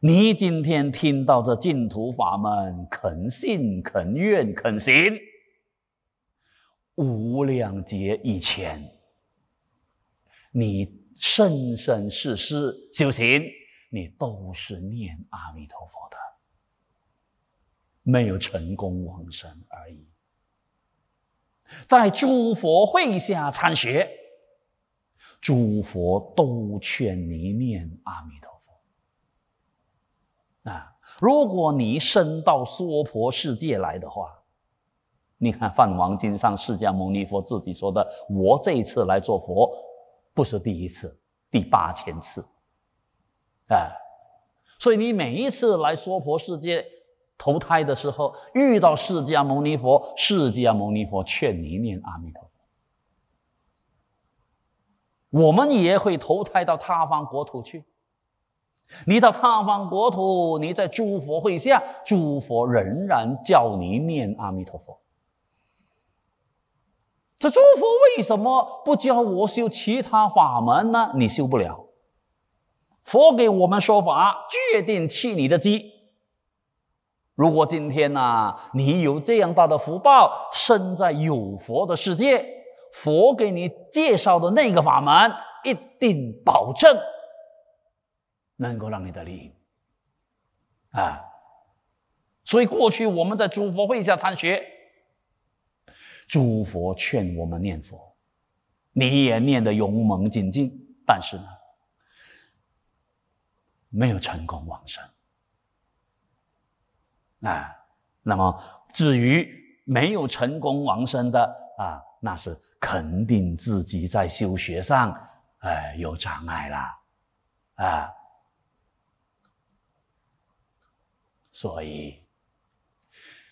你今天听到这净土法门，肯信、肯愿、肯行，无量劫以前，你生生世世修行，你都是念阿弥陀佛的，没有成功往生而已。在诸佛会下参学。诸佛都劝你念阿弥陀佛啊！如果你生到娑婆世界来的话，你看《梵王经》上释迦牟尼佛自己说的：“我这一次来做佛，不是第一次，第八千次。”啊，所以你每一次来娑婆世界投胎的时候，遇到释迦牟尼佛，释迦牟尼佛劝你念阿弥陀。佛。我们也会投胎到他方国土去。你到他方国土，你在诸佛会下，诸佛仍然叫你念阿弥陀佛。这诸佛为什么不教我修其他法门呢？你修不了。佛给我们说法，决定弃你的机。如果今天呢，你有这样大的福报，生在有佛的世界。佛给你介绍的那个法门，一定保证能够让你得利啊！所以过去我们在诸佛会下参学，诸佛劝我们念佛，你也念得勇猛精进，但是呢，没有成功往生啊。那么至于没有成功往生的啊，那是。肯定自己在修学上，哎，有障碍啦，啊，所以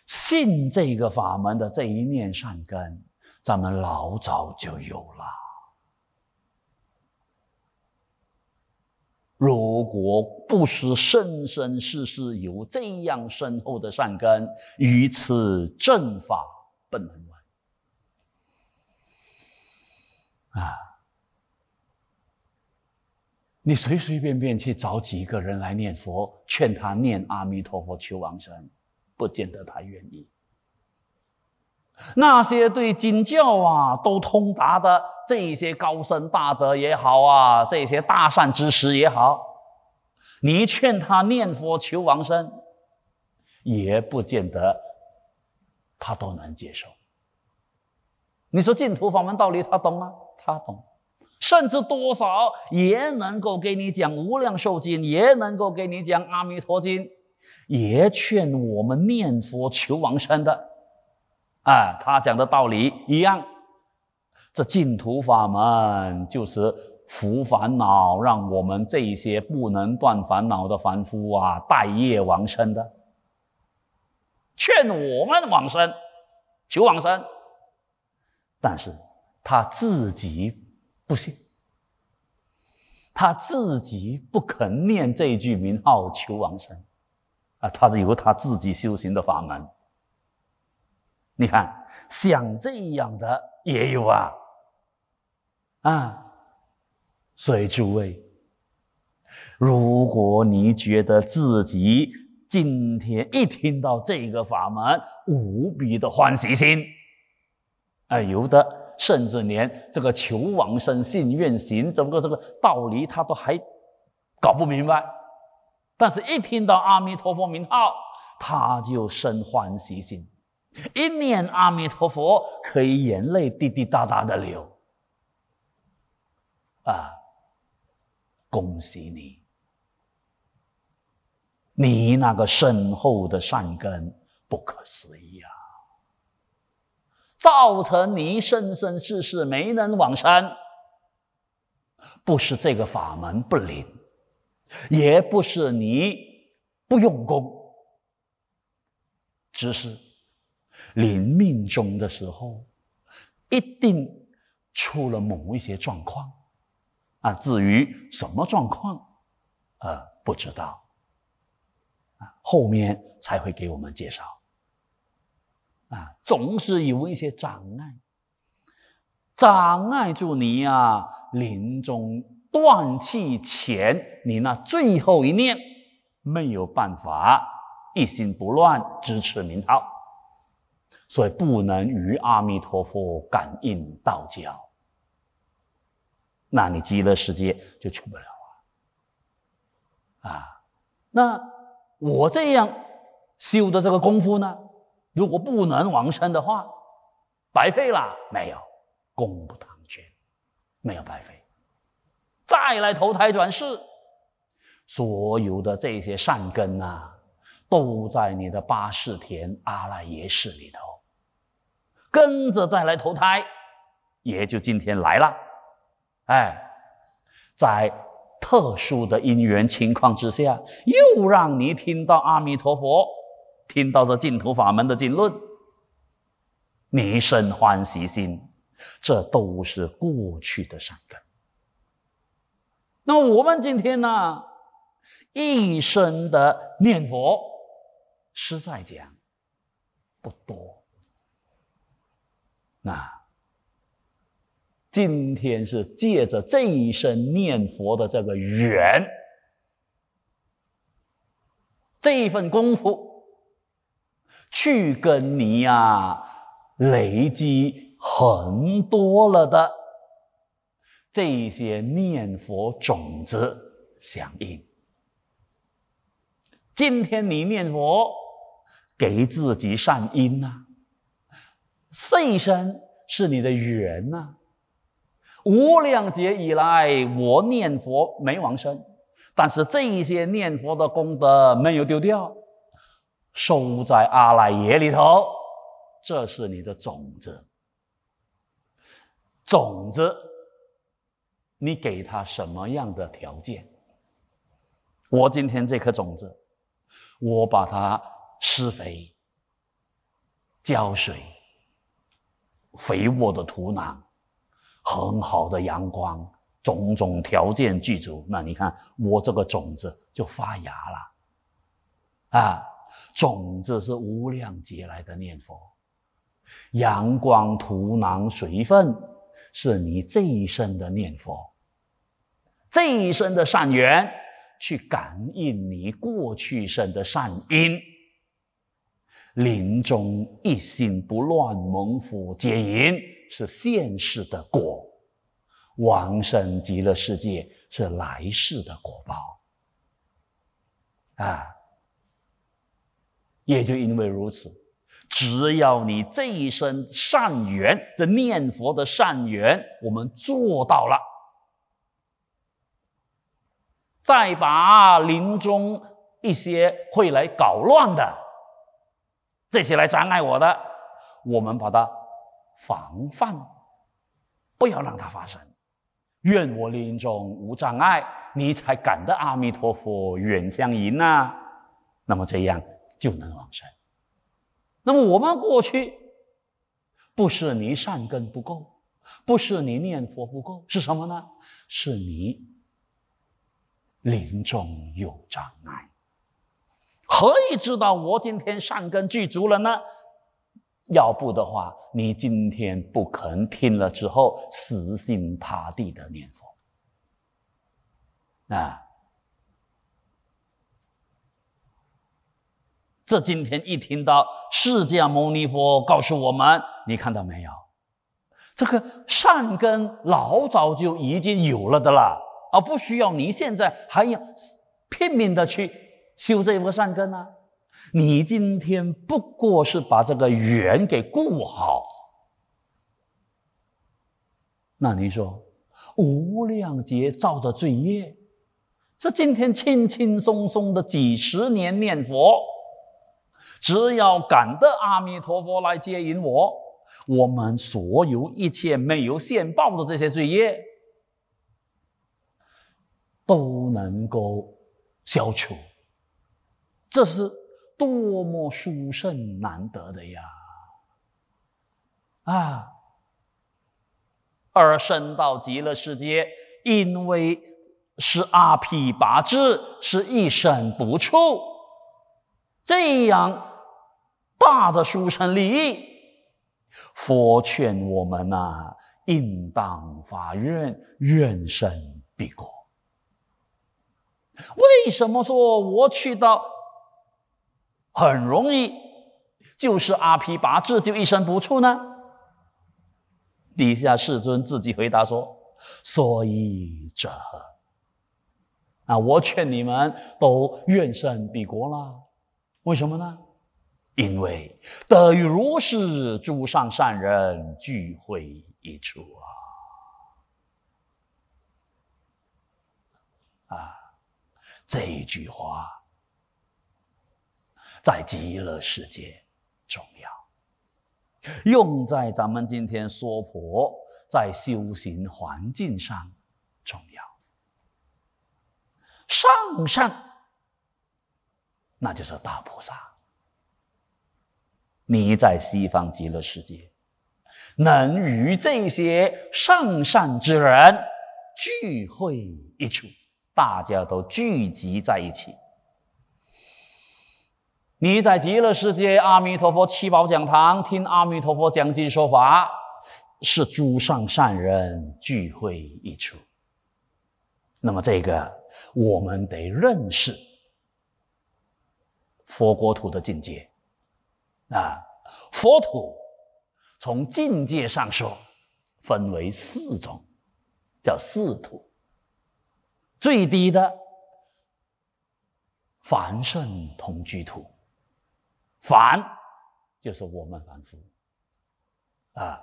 信这个法门的这一念善根，咱们老早就有了。如果不是生生世世有这样深厚的善根，于此正法本能。啊！你随随便便去找几个人来念佛，劝他念阿弥陀佛求往生，不见得他愿意。那些对经教啊都通达的这些高僧大德也好啊，这些大善知识也好，你劝他念佛求往生，也不见得他都能接受。你说净土法门道理他懂啊？他懂，甚至多少也能够给你讲《无量寿经》，也能够给你讲《阿弥陀经》，也劝我们念佛求往生的。啊，他讲的道理一样，这净土法门就是除烦恼，让我们这些不能断烦恼的凡夫啊，待业往生的，劝我们往生，求往生，但是。他自己不信，他自己不肯念这句名号求往生，啊，他是有他自己修行的法门。你看，像这样的也有啊，啊，所以诸位，如果你觉得自己今天一听到这个法门，无比的欢喜心，啊，有的。甚至连这个求往生、信愿行，整个这个道理，他都还搞不明白。但是，一听到阿弥陀佛名号，他就生欢喜心，一念阿弥陀佛，可以眼泪滴滴答答的流。啊，恭喜你，你那个深厚的善根，不可思议啊！造成你生生世世没能往生，不是这个法门不灵，也不是你不用功，只是临命终的时候一定出了某一些状况啊。至于什么状况，呃，不知道，啊，后面才会给我们介绍。总是有一些障碍，障碍住你呀！临终断气前，你那最后一念没有办法，一心不乱，支持名号，所以不能与阿弥陀佛感应道交，那你极乐世界就去不了啊！啊，那我这样修的这个功夫呢？如果不能往生的话，白费了。没有功不唐捐，没有白费。再来投胎转世，所有的这些善根啊，都在你的八世田阿赖耶识里头，跟着再来投胎，也就今天来了。哎，在特殊的因缘情况之下，又让你听到阿弥陀佛。听到这净土法门的经论，你生欢喜心，这都是过去的善根。那么我们今天呢，一生的念佛，实在讲不多。那今天是借着这一生念佛的这个缘，这一份功夫。去跟你呀，累积很多了的这些念佛种子响应。今天你念佛，给自己善因呐，这一生是你的缘呐。无量劫以来，我念佛没往生，但是这些念佛的功德没有丢掉。收在阿赖耶里头，这是你的种子。种子，你给它什么样的条件？我今天这颗种子，我把它施肥、浇水，肥沃的土壤，很好的阳光，种种条件具足。那你看，我这个种子就发芽了，啊。种子是无量劫来的念佛，阳光、土壤、水分是你这一生的念佛，这一生的善缘去感应你过去生的善因。临终一心不乱，蒙福接引是现世的果，往生极乐世界是来世的果报，啊。也就因为如此，只要你这一生善缘，这念佛的善缘，我们做到了，再把临终一些会来搞乱的，这些来障碍我的，我们把它防范，不要让它发生。愿我临终无障碍，你才感得阿弥陀佛远相迎呐。那么这样。就能往生。那么我们过去不是你善根不够，不是你念佛不够，是什么呢？是你临终有障碍。何以知道我今天善根具足了呢？要不的话，你今天不肯听了之后，死心塌地的念佛啊。这今天一听到释迦牟尼佛告诉我们，你看到没有？这个善根老早就已经有了的啦，啊，不需要你现在还要拼命的去修这份善根啊！你今天不过是把这个缘给顾好。那你说，无量劫造的罪业，这今天轻轻松松的几十年念佛。只要敢得阿弥陀佛来接引我，我们所有一切没有现报的这些罪业都能够消除，这是多么殊胜难得的呀！啊，而生到极乐世界，因为是阿毗跋致，是一生不处，这样。大的书生利益，佛劝我们呐，应当发愿，愿生彼国。为什么说我去到很容易，就是阿毗跋致就一声不出呢？底下世尊自己回答说：“所以者啊，我劝你们都愿生彼国啦。为什么呢？”因为得与如是诸上善人聚会一处啊！啊，这一句话在极乐世界重要，用在咱们今天娑婆在修行环境上重要。上善，那就是大菩萨。你在西方极乐世界，能与这些上善之人聚会一处，大家都聚集在一起。你在极乐世界，阿弥陀佛七宝讲堂听阿弥陀佛讲经说法，是诸上善人聚会一处。那么这个，我们得认识佛国土的境界。啊，佛土从境界上说，分为四种，叫四土。最低的凡圣同居土，凡就是我们凡夫，啊，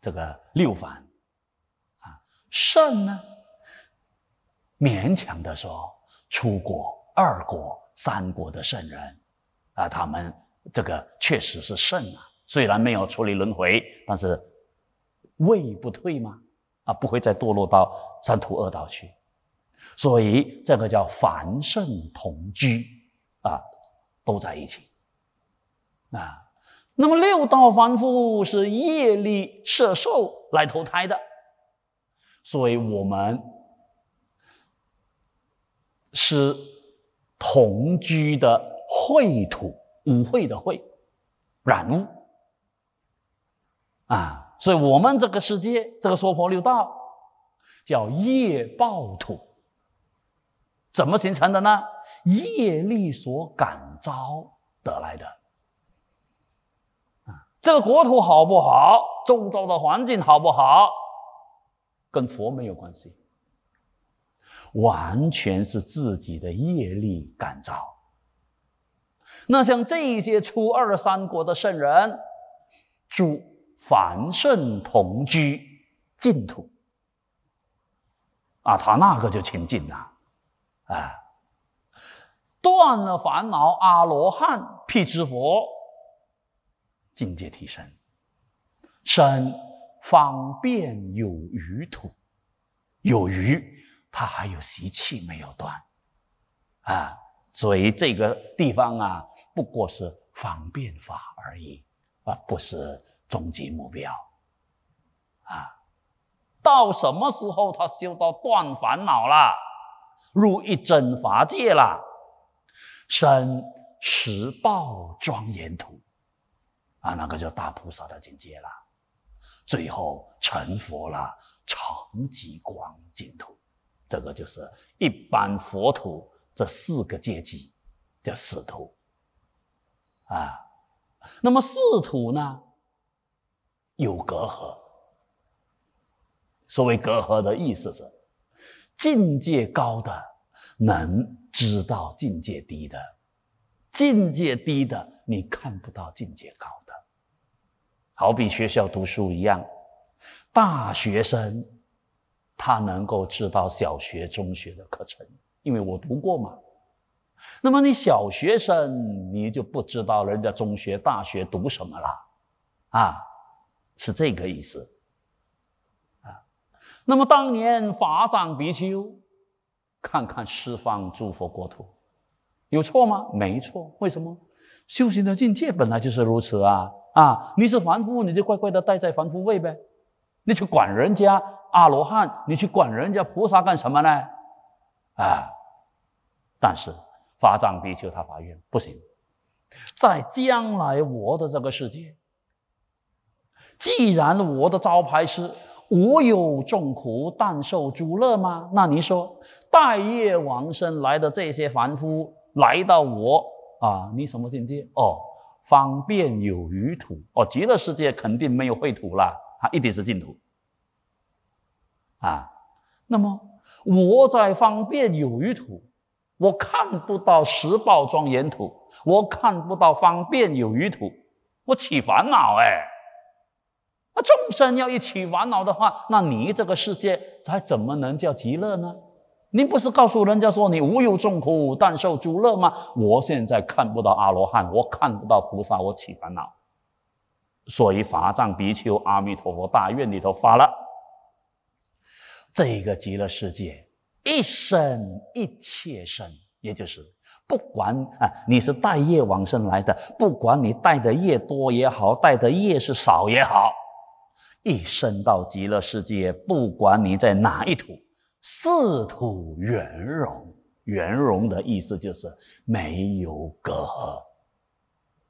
这个六凡，啊，圣呢，勉强的说，出国二国、三国的圣人，啊，他们。这个确实是圣啊，虽然没有处理轮回，但是位不退吗？啊，不会再堕落到三途恶道去，所以这个叫凡圣同居啊，都在一起啊。那么六道凡夫是业力摄受来投胎的，所以我们是同居的秽土。五会的会，染污啊，所以，我们这个世界这个娑婆六道叫业报土，怎么形成的呢？业力所感召得来的啊，这个国土好不好，周遭的环境好不好，跟佛没有关系，完全是自己的业力感召。那像这些出二三国的圣人，诸凡圣同居净土，啊，他那个就清净了，啊，断了烦恼阿罗汉辟支佛，境界提升，身方便有余土，有余，他还有习气没有断，啊，所以这个地方啊。不过是方便法而已，啊，不是终极目标，啊，到什么时候他修到断烦恼了，入一真法界了，生十报庄严土，啊，那个叫大菩萨的境界了，最后成佛了，长极光净土，这个就是一般佛土，这四个阶级叫四土。啊，那么仕途呢？有隔阂。所谓隔阂的意思是，境界高的能知道境界低的，境界低的你看不到境界高的。好比学校读书一样，大学生他能够知道小学、中学的课程，因为我读过嘛。那么你小学生，你就不知道人家中学、大学读什么了，啊，是这个意思，啊。那么当年法藏比丘，看看十方诸佛国土，有错吗？没错。为什么？修行的境界本来就是如此啊！啊，你是凡夫，你就乖乖的待在凡夫位呗，你去管人家阿罗汉，你去管人家菩萨干什么呢？啊，但是。发障比丘，他发愿不行。在将来我的这个世界，既然我的招牌是“我有众苦，但受诸乐”吗？那你说，待业往生来的这些凡夫来到我啊，你什么境界？哦，方便有余土哦，极乐世界肯定没有秽土了，它一定是净土啊。那么我在方便有余土。我看不到十宝庄严土，我看不到方便有余土，我起烦恼哎！那众生要一起烦恼的话，那你这个世界才怎么能叫极乐呢？您不是告诉人家说你无有众苦，但受诸乐吗？我现在看不到阿罗汉，我看不到菩萨，我起烦恼。所以法藏比丘阿弥陀佛大愿里头发了这个极乐世界。一生一切生，也就是不管啊，你是带业往生来的，不管你带的业多也好，带的业是少也好，一生到极乐世界，不管你在哪一土，四土圆融。圆融的意思就是没有隔阂。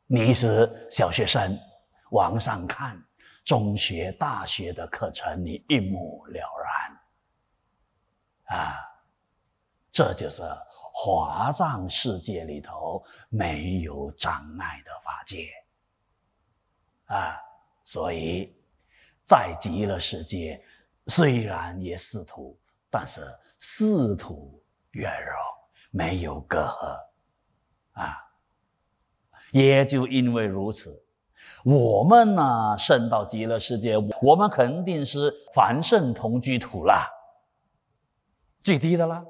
你是小学生，往上看中学、大学的课程，你一目了然。啊，这就是华藏世界里头没有障碍的法界啊，所以在极乐世界虽然也四土，但是四土圆融，没有隔阂啊。也就因为如此，我们呢生到极乐世界，我们肯定是凡圣同居土了。最低的啦，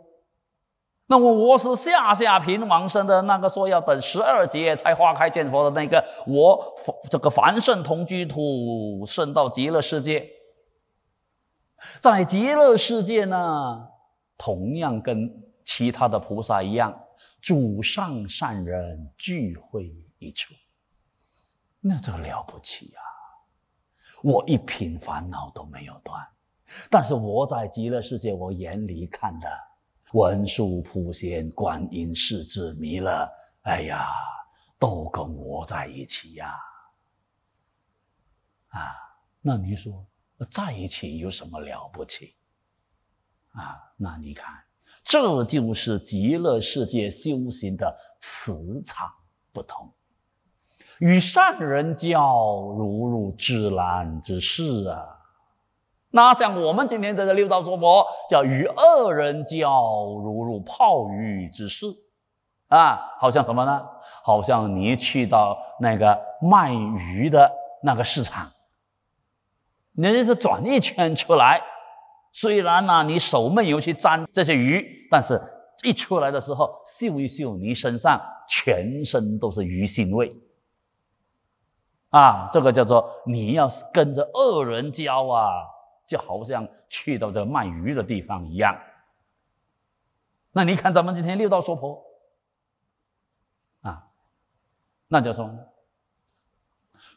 那我我是下下品往生的那个，说要等十二劫才花开见佛的那个，我这个凡圣同居土升到极乐世界，在极乐世界呢，同样跟其他的菩萨一样，主上善人聚会一处，那这个了不起啊！我一品烦恼都没有断。但是我在极乐世界，我眼里看的文殊普贤、观音世智弥勒，哎呀，都跟我在一起呀！啊，那你说在一起有什么了不起？啊，那你看，这就是极乐世界修行的磁场不同。与善人交，如入芝兰之室啊。那像我们今天在这六道说佛，叫与恶人交，如入泡鱼之室，啊，好像什么呢？好像你去到那个卖鱼的那个市场，人家是转一圈出来，虽然呢你手没有去沾这些鱼，但是一出来的时候嗅一嗅，你身上全身都是鱼腥味。啊，这个叫做你要是跟着恶人交啊。就好像去到这卖鱼的地方一样，那你看咱们今天六道娑婆啊，那叫什么？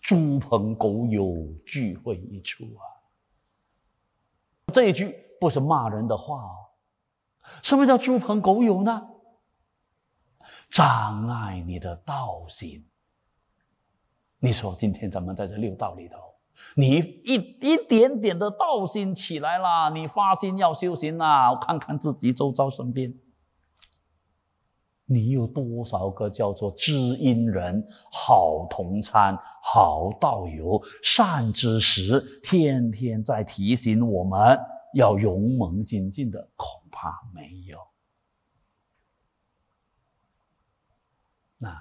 猪朋狗友聚会一处啊！这一句不是骂人的话，哦。什么叫猪朋狗友呢？障碍你的道心。你说今天咱们在这六道里头。你一一点点的道心起来了，你发心要修行啦。看看自己周遭身边，你有多少个叫做知音人、好同参、好道友、善知识，天天在提醒我们要勇猛精进的，恐怕没有。那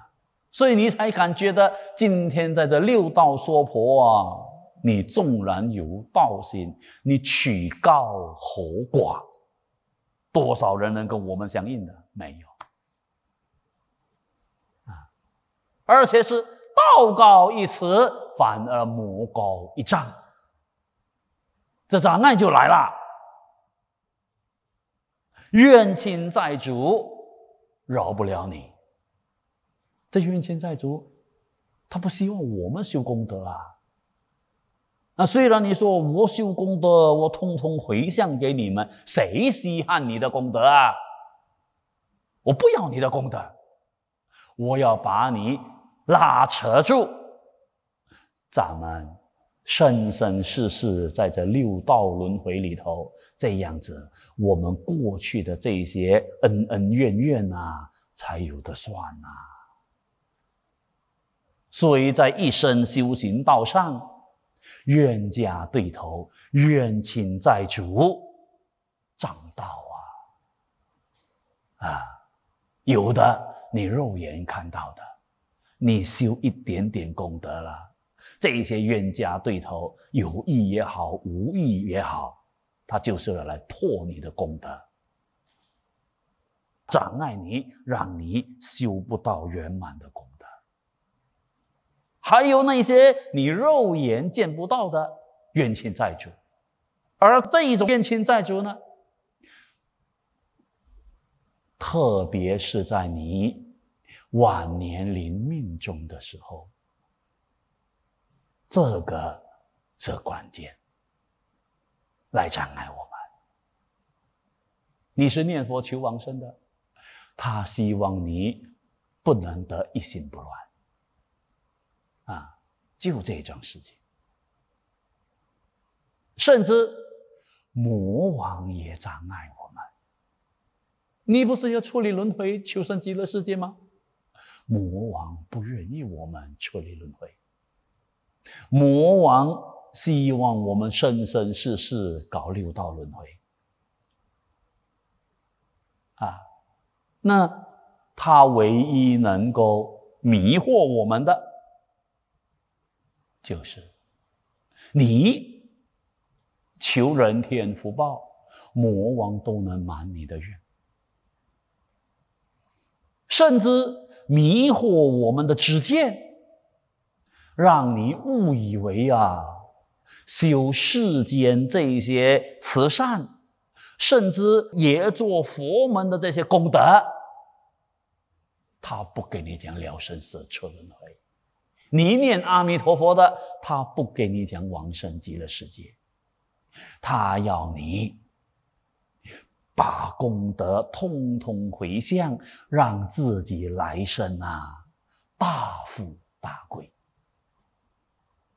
所以你才敢觉得今天在这六道说婆啊。你纵然有道心，你曲高和寡，多少人能跟我们相应的？没有啊！而且是道高一尺，反而魔高一丈，这障碍就来了。冤亲债主饶不了你，这冤亲债主，他不希望我们修功德啊。那虽然你说我修功德，我通通回向给你们，谁稀罕你的功德啊？我不要你的功德，我要把你拉扯住。咱们生生世世在这六道轮回里头，这样子，我们过去的这些恩恩怨怨啊，才有的算啊。所以，在一生修行道上。冤家对头，冤亲债主，障道啊！啊，有的你肉眼看到的，你修一点点功德了，这些冤家对头，有意也好，无意也好，他就是要来破你的功德，障碍你，让你修不到圆满的功。还有那些你肉眼见不到的冤亲债主，而这一种冤亲债主呢，特别是在你晚年临命终的时候，这个是关键，来障碍我们。你是念佛求往生的，他希望你不能得一心不乱。就这一桩事情，甚至魔王也障碍我们。你不是要处理轮回，求生极乐世界吗？魔王不愿意我们处理轮回，魔王希望我们生生世世搞六道轮回。啊，那他唯一能够迷惑我们的。就是你求人天福报，魔王都能满你的愿，甚至迷惑我们的知见，让你误以为啊，修世间这些慈善，甚至也做佛门的这些功德，他不跟你讲了生死、车轮回。你念阿弥陀佛的，他不给你讲往生极乐世界，他要你把功德通通回向，让自己来生啊大富大贵。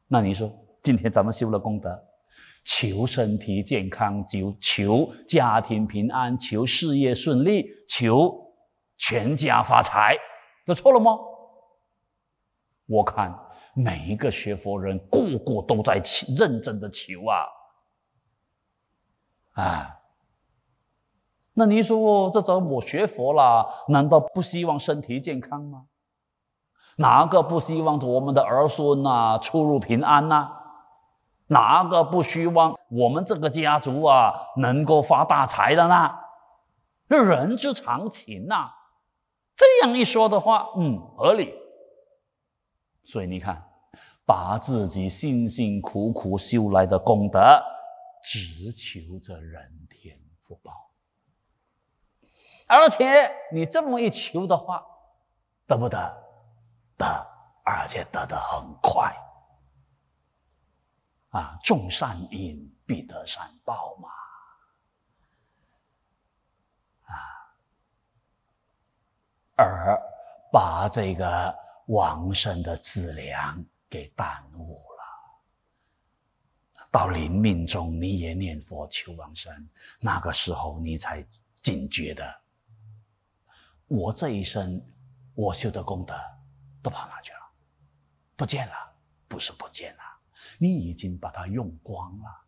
那你说，今天咱们修了功德，求身体健康，求求家庭平安，求事业顺利，求全家发财，这错了吗？我看每一个学佛人，个个都在求，认真的求啊！啊，那您说，这咱我学佛了，难道不希望身体健康吗？哪个不希望我们的儿孙呐出入平安呐？哪个不希望我们这个家族啊能够发大财的呢？这人之常情呐。这样一说的话，嗯，合理。所以你看，把自己辛辛苦苦修来的功德，只求着人天福报，而且你这么一求的话，得不得？得，而且得的很快，啊，种善因必得善报嘛，啊，而把这个。王生的资粮给耽误了，到临命中，你也念佛求往生，那个时候你才警觉的，我这一生，我修的功德都跑哪去了？不见了？不是不见了，你已经把它用光了。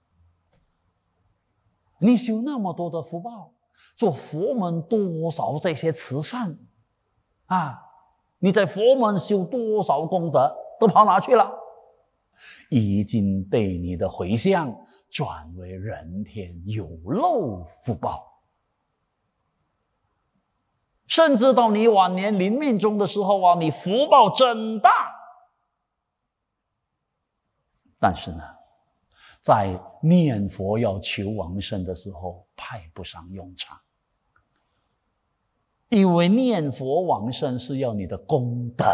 你修那么多的福报，做佛门多少这些慈善，啊？你在佛门修多少功德，都跑哪去了？已经被你的回向转为人天有漏福报，甚至到你晚年临命终的时候啊，你福报真大。但是呢，在念佛要求往生的时候，派不上用场。因为念佛往生是要你的功德，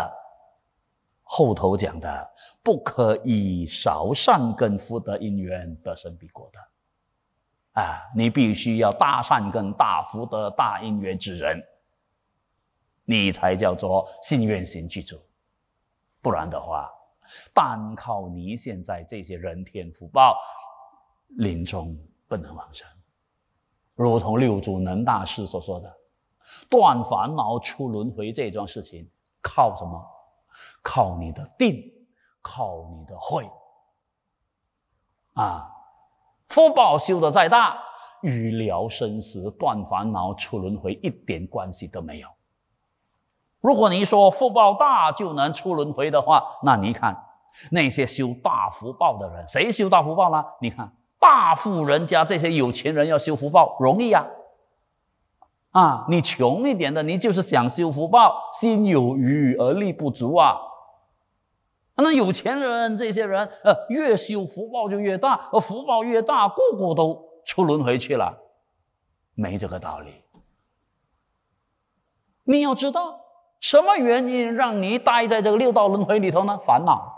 后头讲的不可以少善根福德因缘得生彼国的，啊，你必须要大善根大福德大因缘之人，你才叫做信愿行具足，不然的话，单靠你现在这些人天福报，临终不能往生，如同六祖能大师所说的。断烦恼、出轮回这桩事情，靠什么？靠你的定，靠你的慧。啊，福报修得再大，与了生死、断烦恼、出轮回一点关系都没有。如果你说福报大就能出轮回的话，那你看那些修大福报的人，谁修大福报呢？你看大富人家这些有钱人要修福报容易啊。啊，你穷一点的，你就是想修福报，心有余而力不足啊。那有钱人这些人，呃，越修福报就越大，而福报越大，个个都出轮回去了，没这个道理。你要知道，什么原因让你待在这个六道轮回里头呢？烦恼，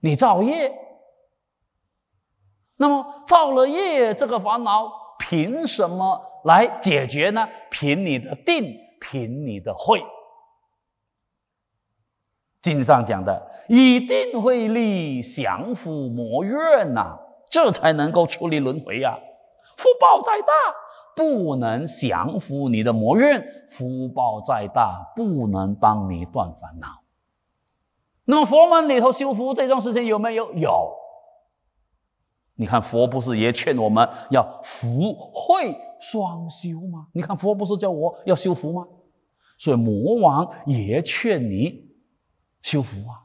你造业。那么造了业，这个烦恼。凭什么来解决呢？凭你的定，凭你的慧。经上讲的，以定会力降伏魔怨呐，这才能够出离轮回呀。福报再大，不能降伏你的魔怨；福报再大，不能帮你断烦恼。那么佛门里头修福这桩事情有没有？有。你看佛不是也劝我们要福慧双修吗？你看佛不是叫我要修福吗？所以魔王也劝你修福啊，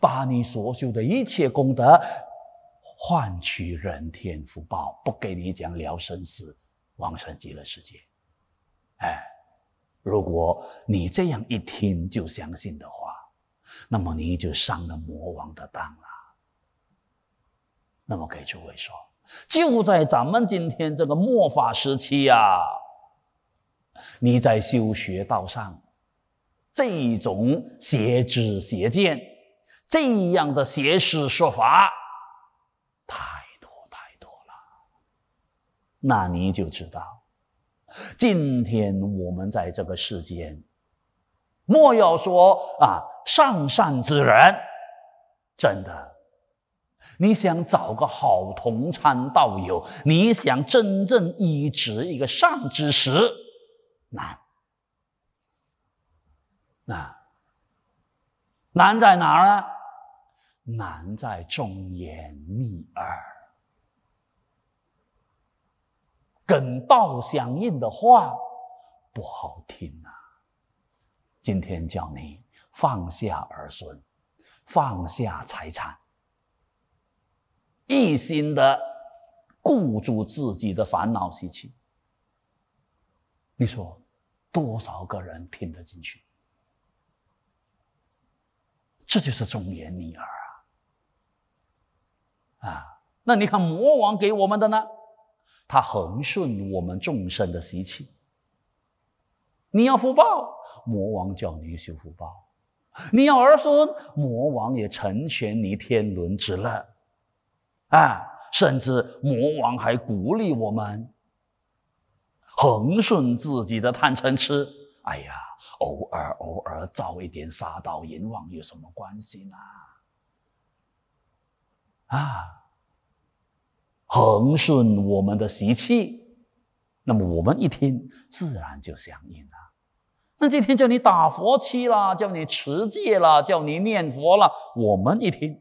把你所修的一切功德换取人天福报，不给你讲聊生死，往生极乐世界。哎，如果你这样一听就相信的话，那么你就上了魔王的当了。那么给诸位说，就在咱们今天这个末法时期呀，你在修学道上，这种邪知邪见、这样的邪师说法，太多太多了。那你就知道，今天我们在这个世间，莫要说啊，上善之人，真的。你想找个好同参道友，你想真正医治一个善知识，难，难，难在哪儿呢？难在忠言逆耳，跟道相应的话不好听啊。今天教你放下儿孙，放下财产。一心的顾住自己的烦恼习气，你说多少个人听得进去？这就是忠言逆耳啊！啊，那你看魔王给我们的呢？他横顺我们众生的习气。你要福报，魔王叫你修福报；你要儿孙，魔王也成全你天伦之乐。啊，甚至魔王还鼓励我们，恒顺自己的贪嗔痴。哎呀，偶尔偶尔造一点杀盗阎王有什么关系呢？啊，恒顺我们的习气，那么我们一听自然就相应了。那今天叫你打佛七啦，叫你持戒啦，叫你念佛了，我们一听。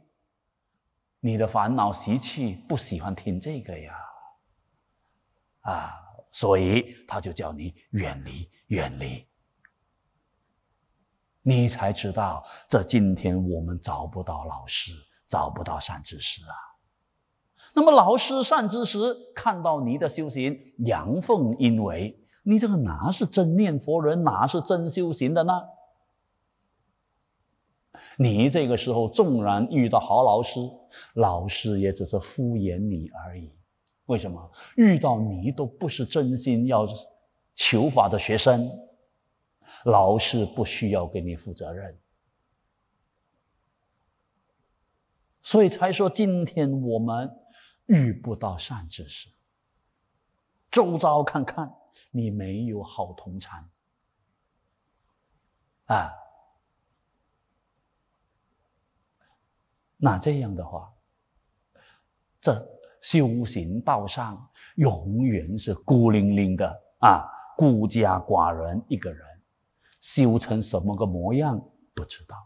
你的烦恼习气不喜欢听这个呀，啊，所以他就叫你远离，远离。你才知道，这今天我们找不到老师，找不到善知识啊。那么老师善知识看到你的修行阳奉阴违，你这个哪是真念佛人，哪是真修行的呢？你这个时候纵然遇到好老师，老师也只是敷衍你而已。为什么遇到你都不是真心要求法的学生，老师不需要给你负责任。所以才说今天我们遇不到善知识，周遭看看你没有好同参啊。那这样的话，这修行道上永远是孤零零的啊，孤家寡人一个人，修成什么个模样不知道，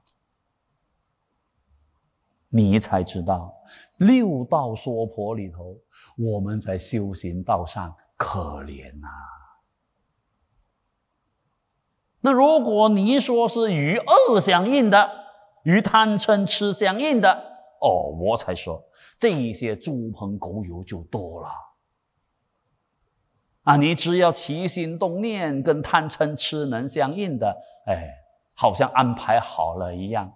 你才知道六道娑婆里头，我们在修行道上可怜呐。那如果你说是与恶相应的。与贪嗔痴相应的哦，我才说这些猪朋狗友就多了啊！你只要起心动念跟贪嗔痴能相应的，哎，好像安排好了一样。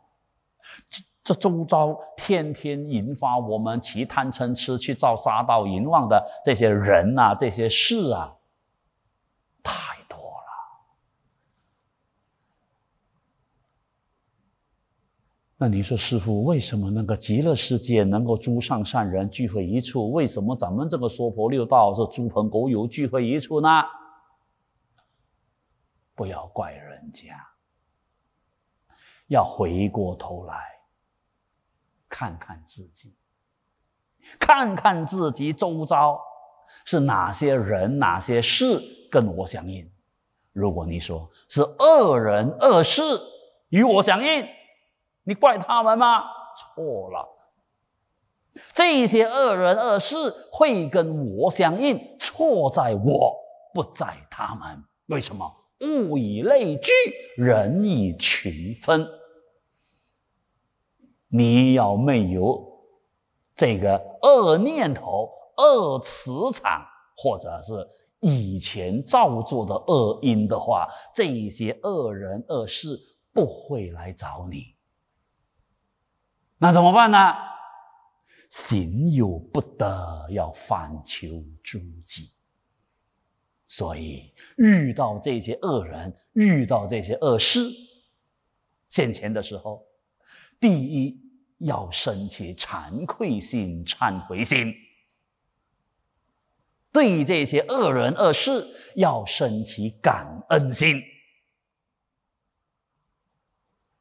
这周遭天天引发我们起贪嗔痴去造杀道淫妄的这些人呐，这些事啊，太……那你说，师傅，为什么那个极乐世界能够诸上善人聚会一处？为什么咱们这个娑婆六道是猪朋狗友聚会一处呢？不要怪人家，要回过头来，看看自己，看看自己周遭是哪些人、哪些事跟我相应。如果你说是恶人恶事与我相应。你怪他们吗？错了，这些恶人恶事会跟我相应，错在我不在他们。为什么？物以类聚，人以群分。你要没有这个恶念头、恶磁场，或者是以前造作的恶因的话，这些恶人恶事不会来找你。那怎么办呢？行有不得，要反求诸己。所以，遇到这些恶人、遇到这些恶事、欠钱的时候，第一要升起惭愧心、忏悔心；对这些恶人、恶事，要升起感恩心。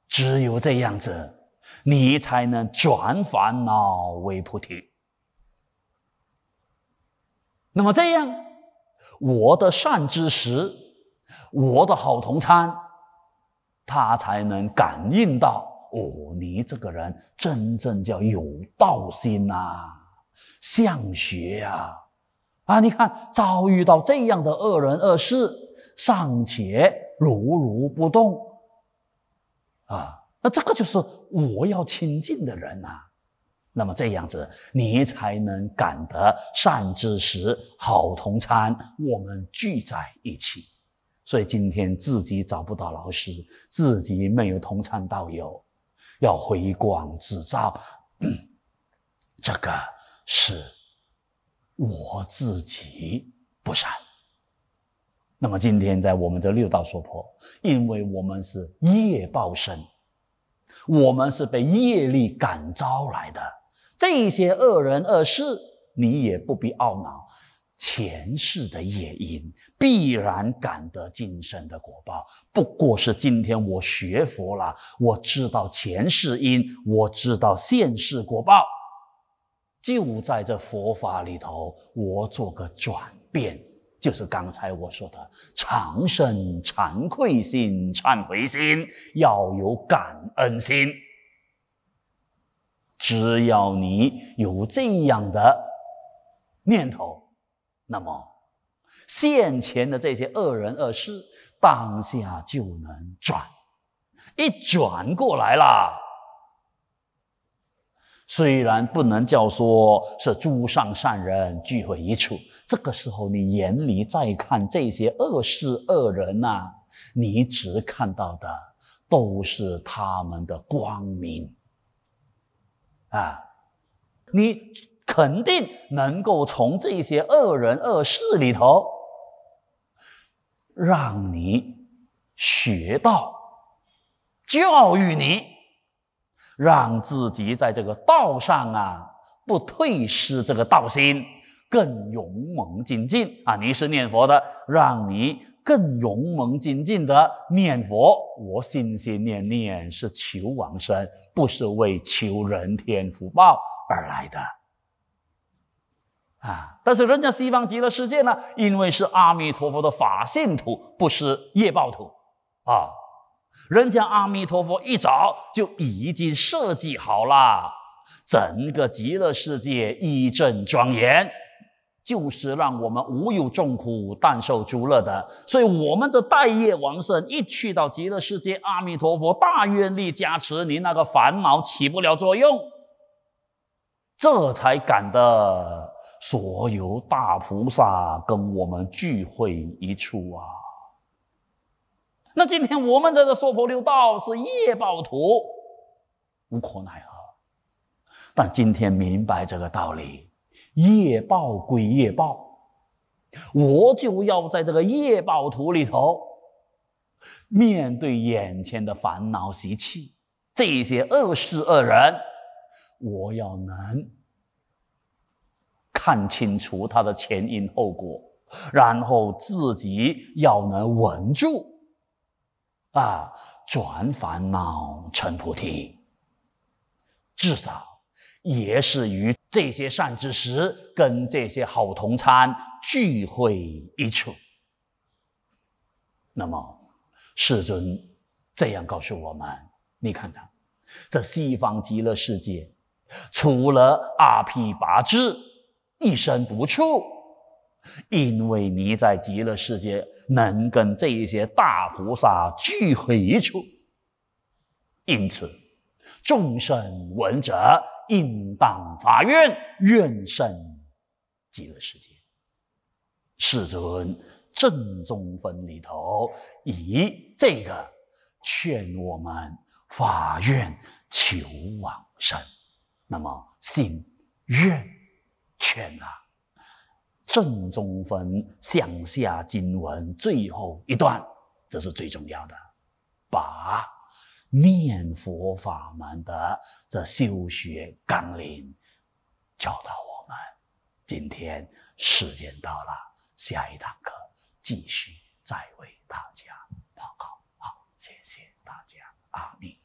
只有这样子。你才能转烦恼为菩提。那么这样，我的善知识，我的好同参，他才能感应到哦，你这个人真正叫有道心呐，向学啊！啊，你看遭遇到这样的恶人恶事，尚且如如不动，啊。那这个就是我要亲近的人啊，那么这样子你才能感得善知识、好同参，我们聚在一起。所以今天自己找不到老师，自己没有同参道友，要回光自照。这个是我自己不然。那么今天在我们这六道说破，因为我们是业报身。我们是被业力感召来的，这些恶人恶事，你也不必懊恼。前世的业因，必然感得今生的果报。不过是今天我学佛了，我知道前世因，我知道现世果报，就在这佛法里头，我做个转变。就是刚才我说的，长生、惭愧心、忏悔心，要有感恩心。只要你有这样的念头，那么现前的这些恶人恶事，当下就能转，一转过来了。虽然不能叫说是诸上善人聚会一处，这个时候你眼里再看这些恶事恶人呐，你只看到的都是他们的光明。啊，你肯定能够从这些恶人恶事里头，让你学到，教育你。让自己在这个道上啊，不退失这个道心，更勇猛精进啊！你是念佛的，让你更勇猛精进的念佛。我心心念念是求往生，不是为求人天福报而来的啊！但是人家西方极乐世界呢，因为是阿弥陀佛的法性土，不是业报土啊。人家阿弥陀佛一早就已经设计好了，整个极乐世界一阵庄严，就是让我们无有众苦，但受诸乐的。所以，我们这待业王生一去到极乐世界，阿弥陀佛大愿力加持，你那个烦恼起不了作用，这才赶的所有大菩萨跟我们聚会一处啊。那今天我们这个说破六道是业报图，无可奈何。但今天明白这个道理，业报归业报，我就要在这个业报图里头，面对眼前的烦恼习气，这些恶事恶人，我要能看清楚他的前因后果，然后自己要能稳住。啊，转烦恼成菩提。至少也是与这些善知识、跟这些好同参聚会一处。那么，世尊这样告诉我们：，你看看，这西方极乐世界，除了阿毗跋致，一身不处，因为你在极乐世界。能跟这一些大菩萨聚会一处，因此众生闻者应当发愿，愿生极乐世界。世尊正中分里头，以这个劝我们发愿求往生，那么信愿劝啊。正中分向下经文最后一段，这是最重要的。把念佛法门的这修学纲领教导我们。今天时间到了，下一堂课继续再为大家报告。好，谢谢大家，阿弥。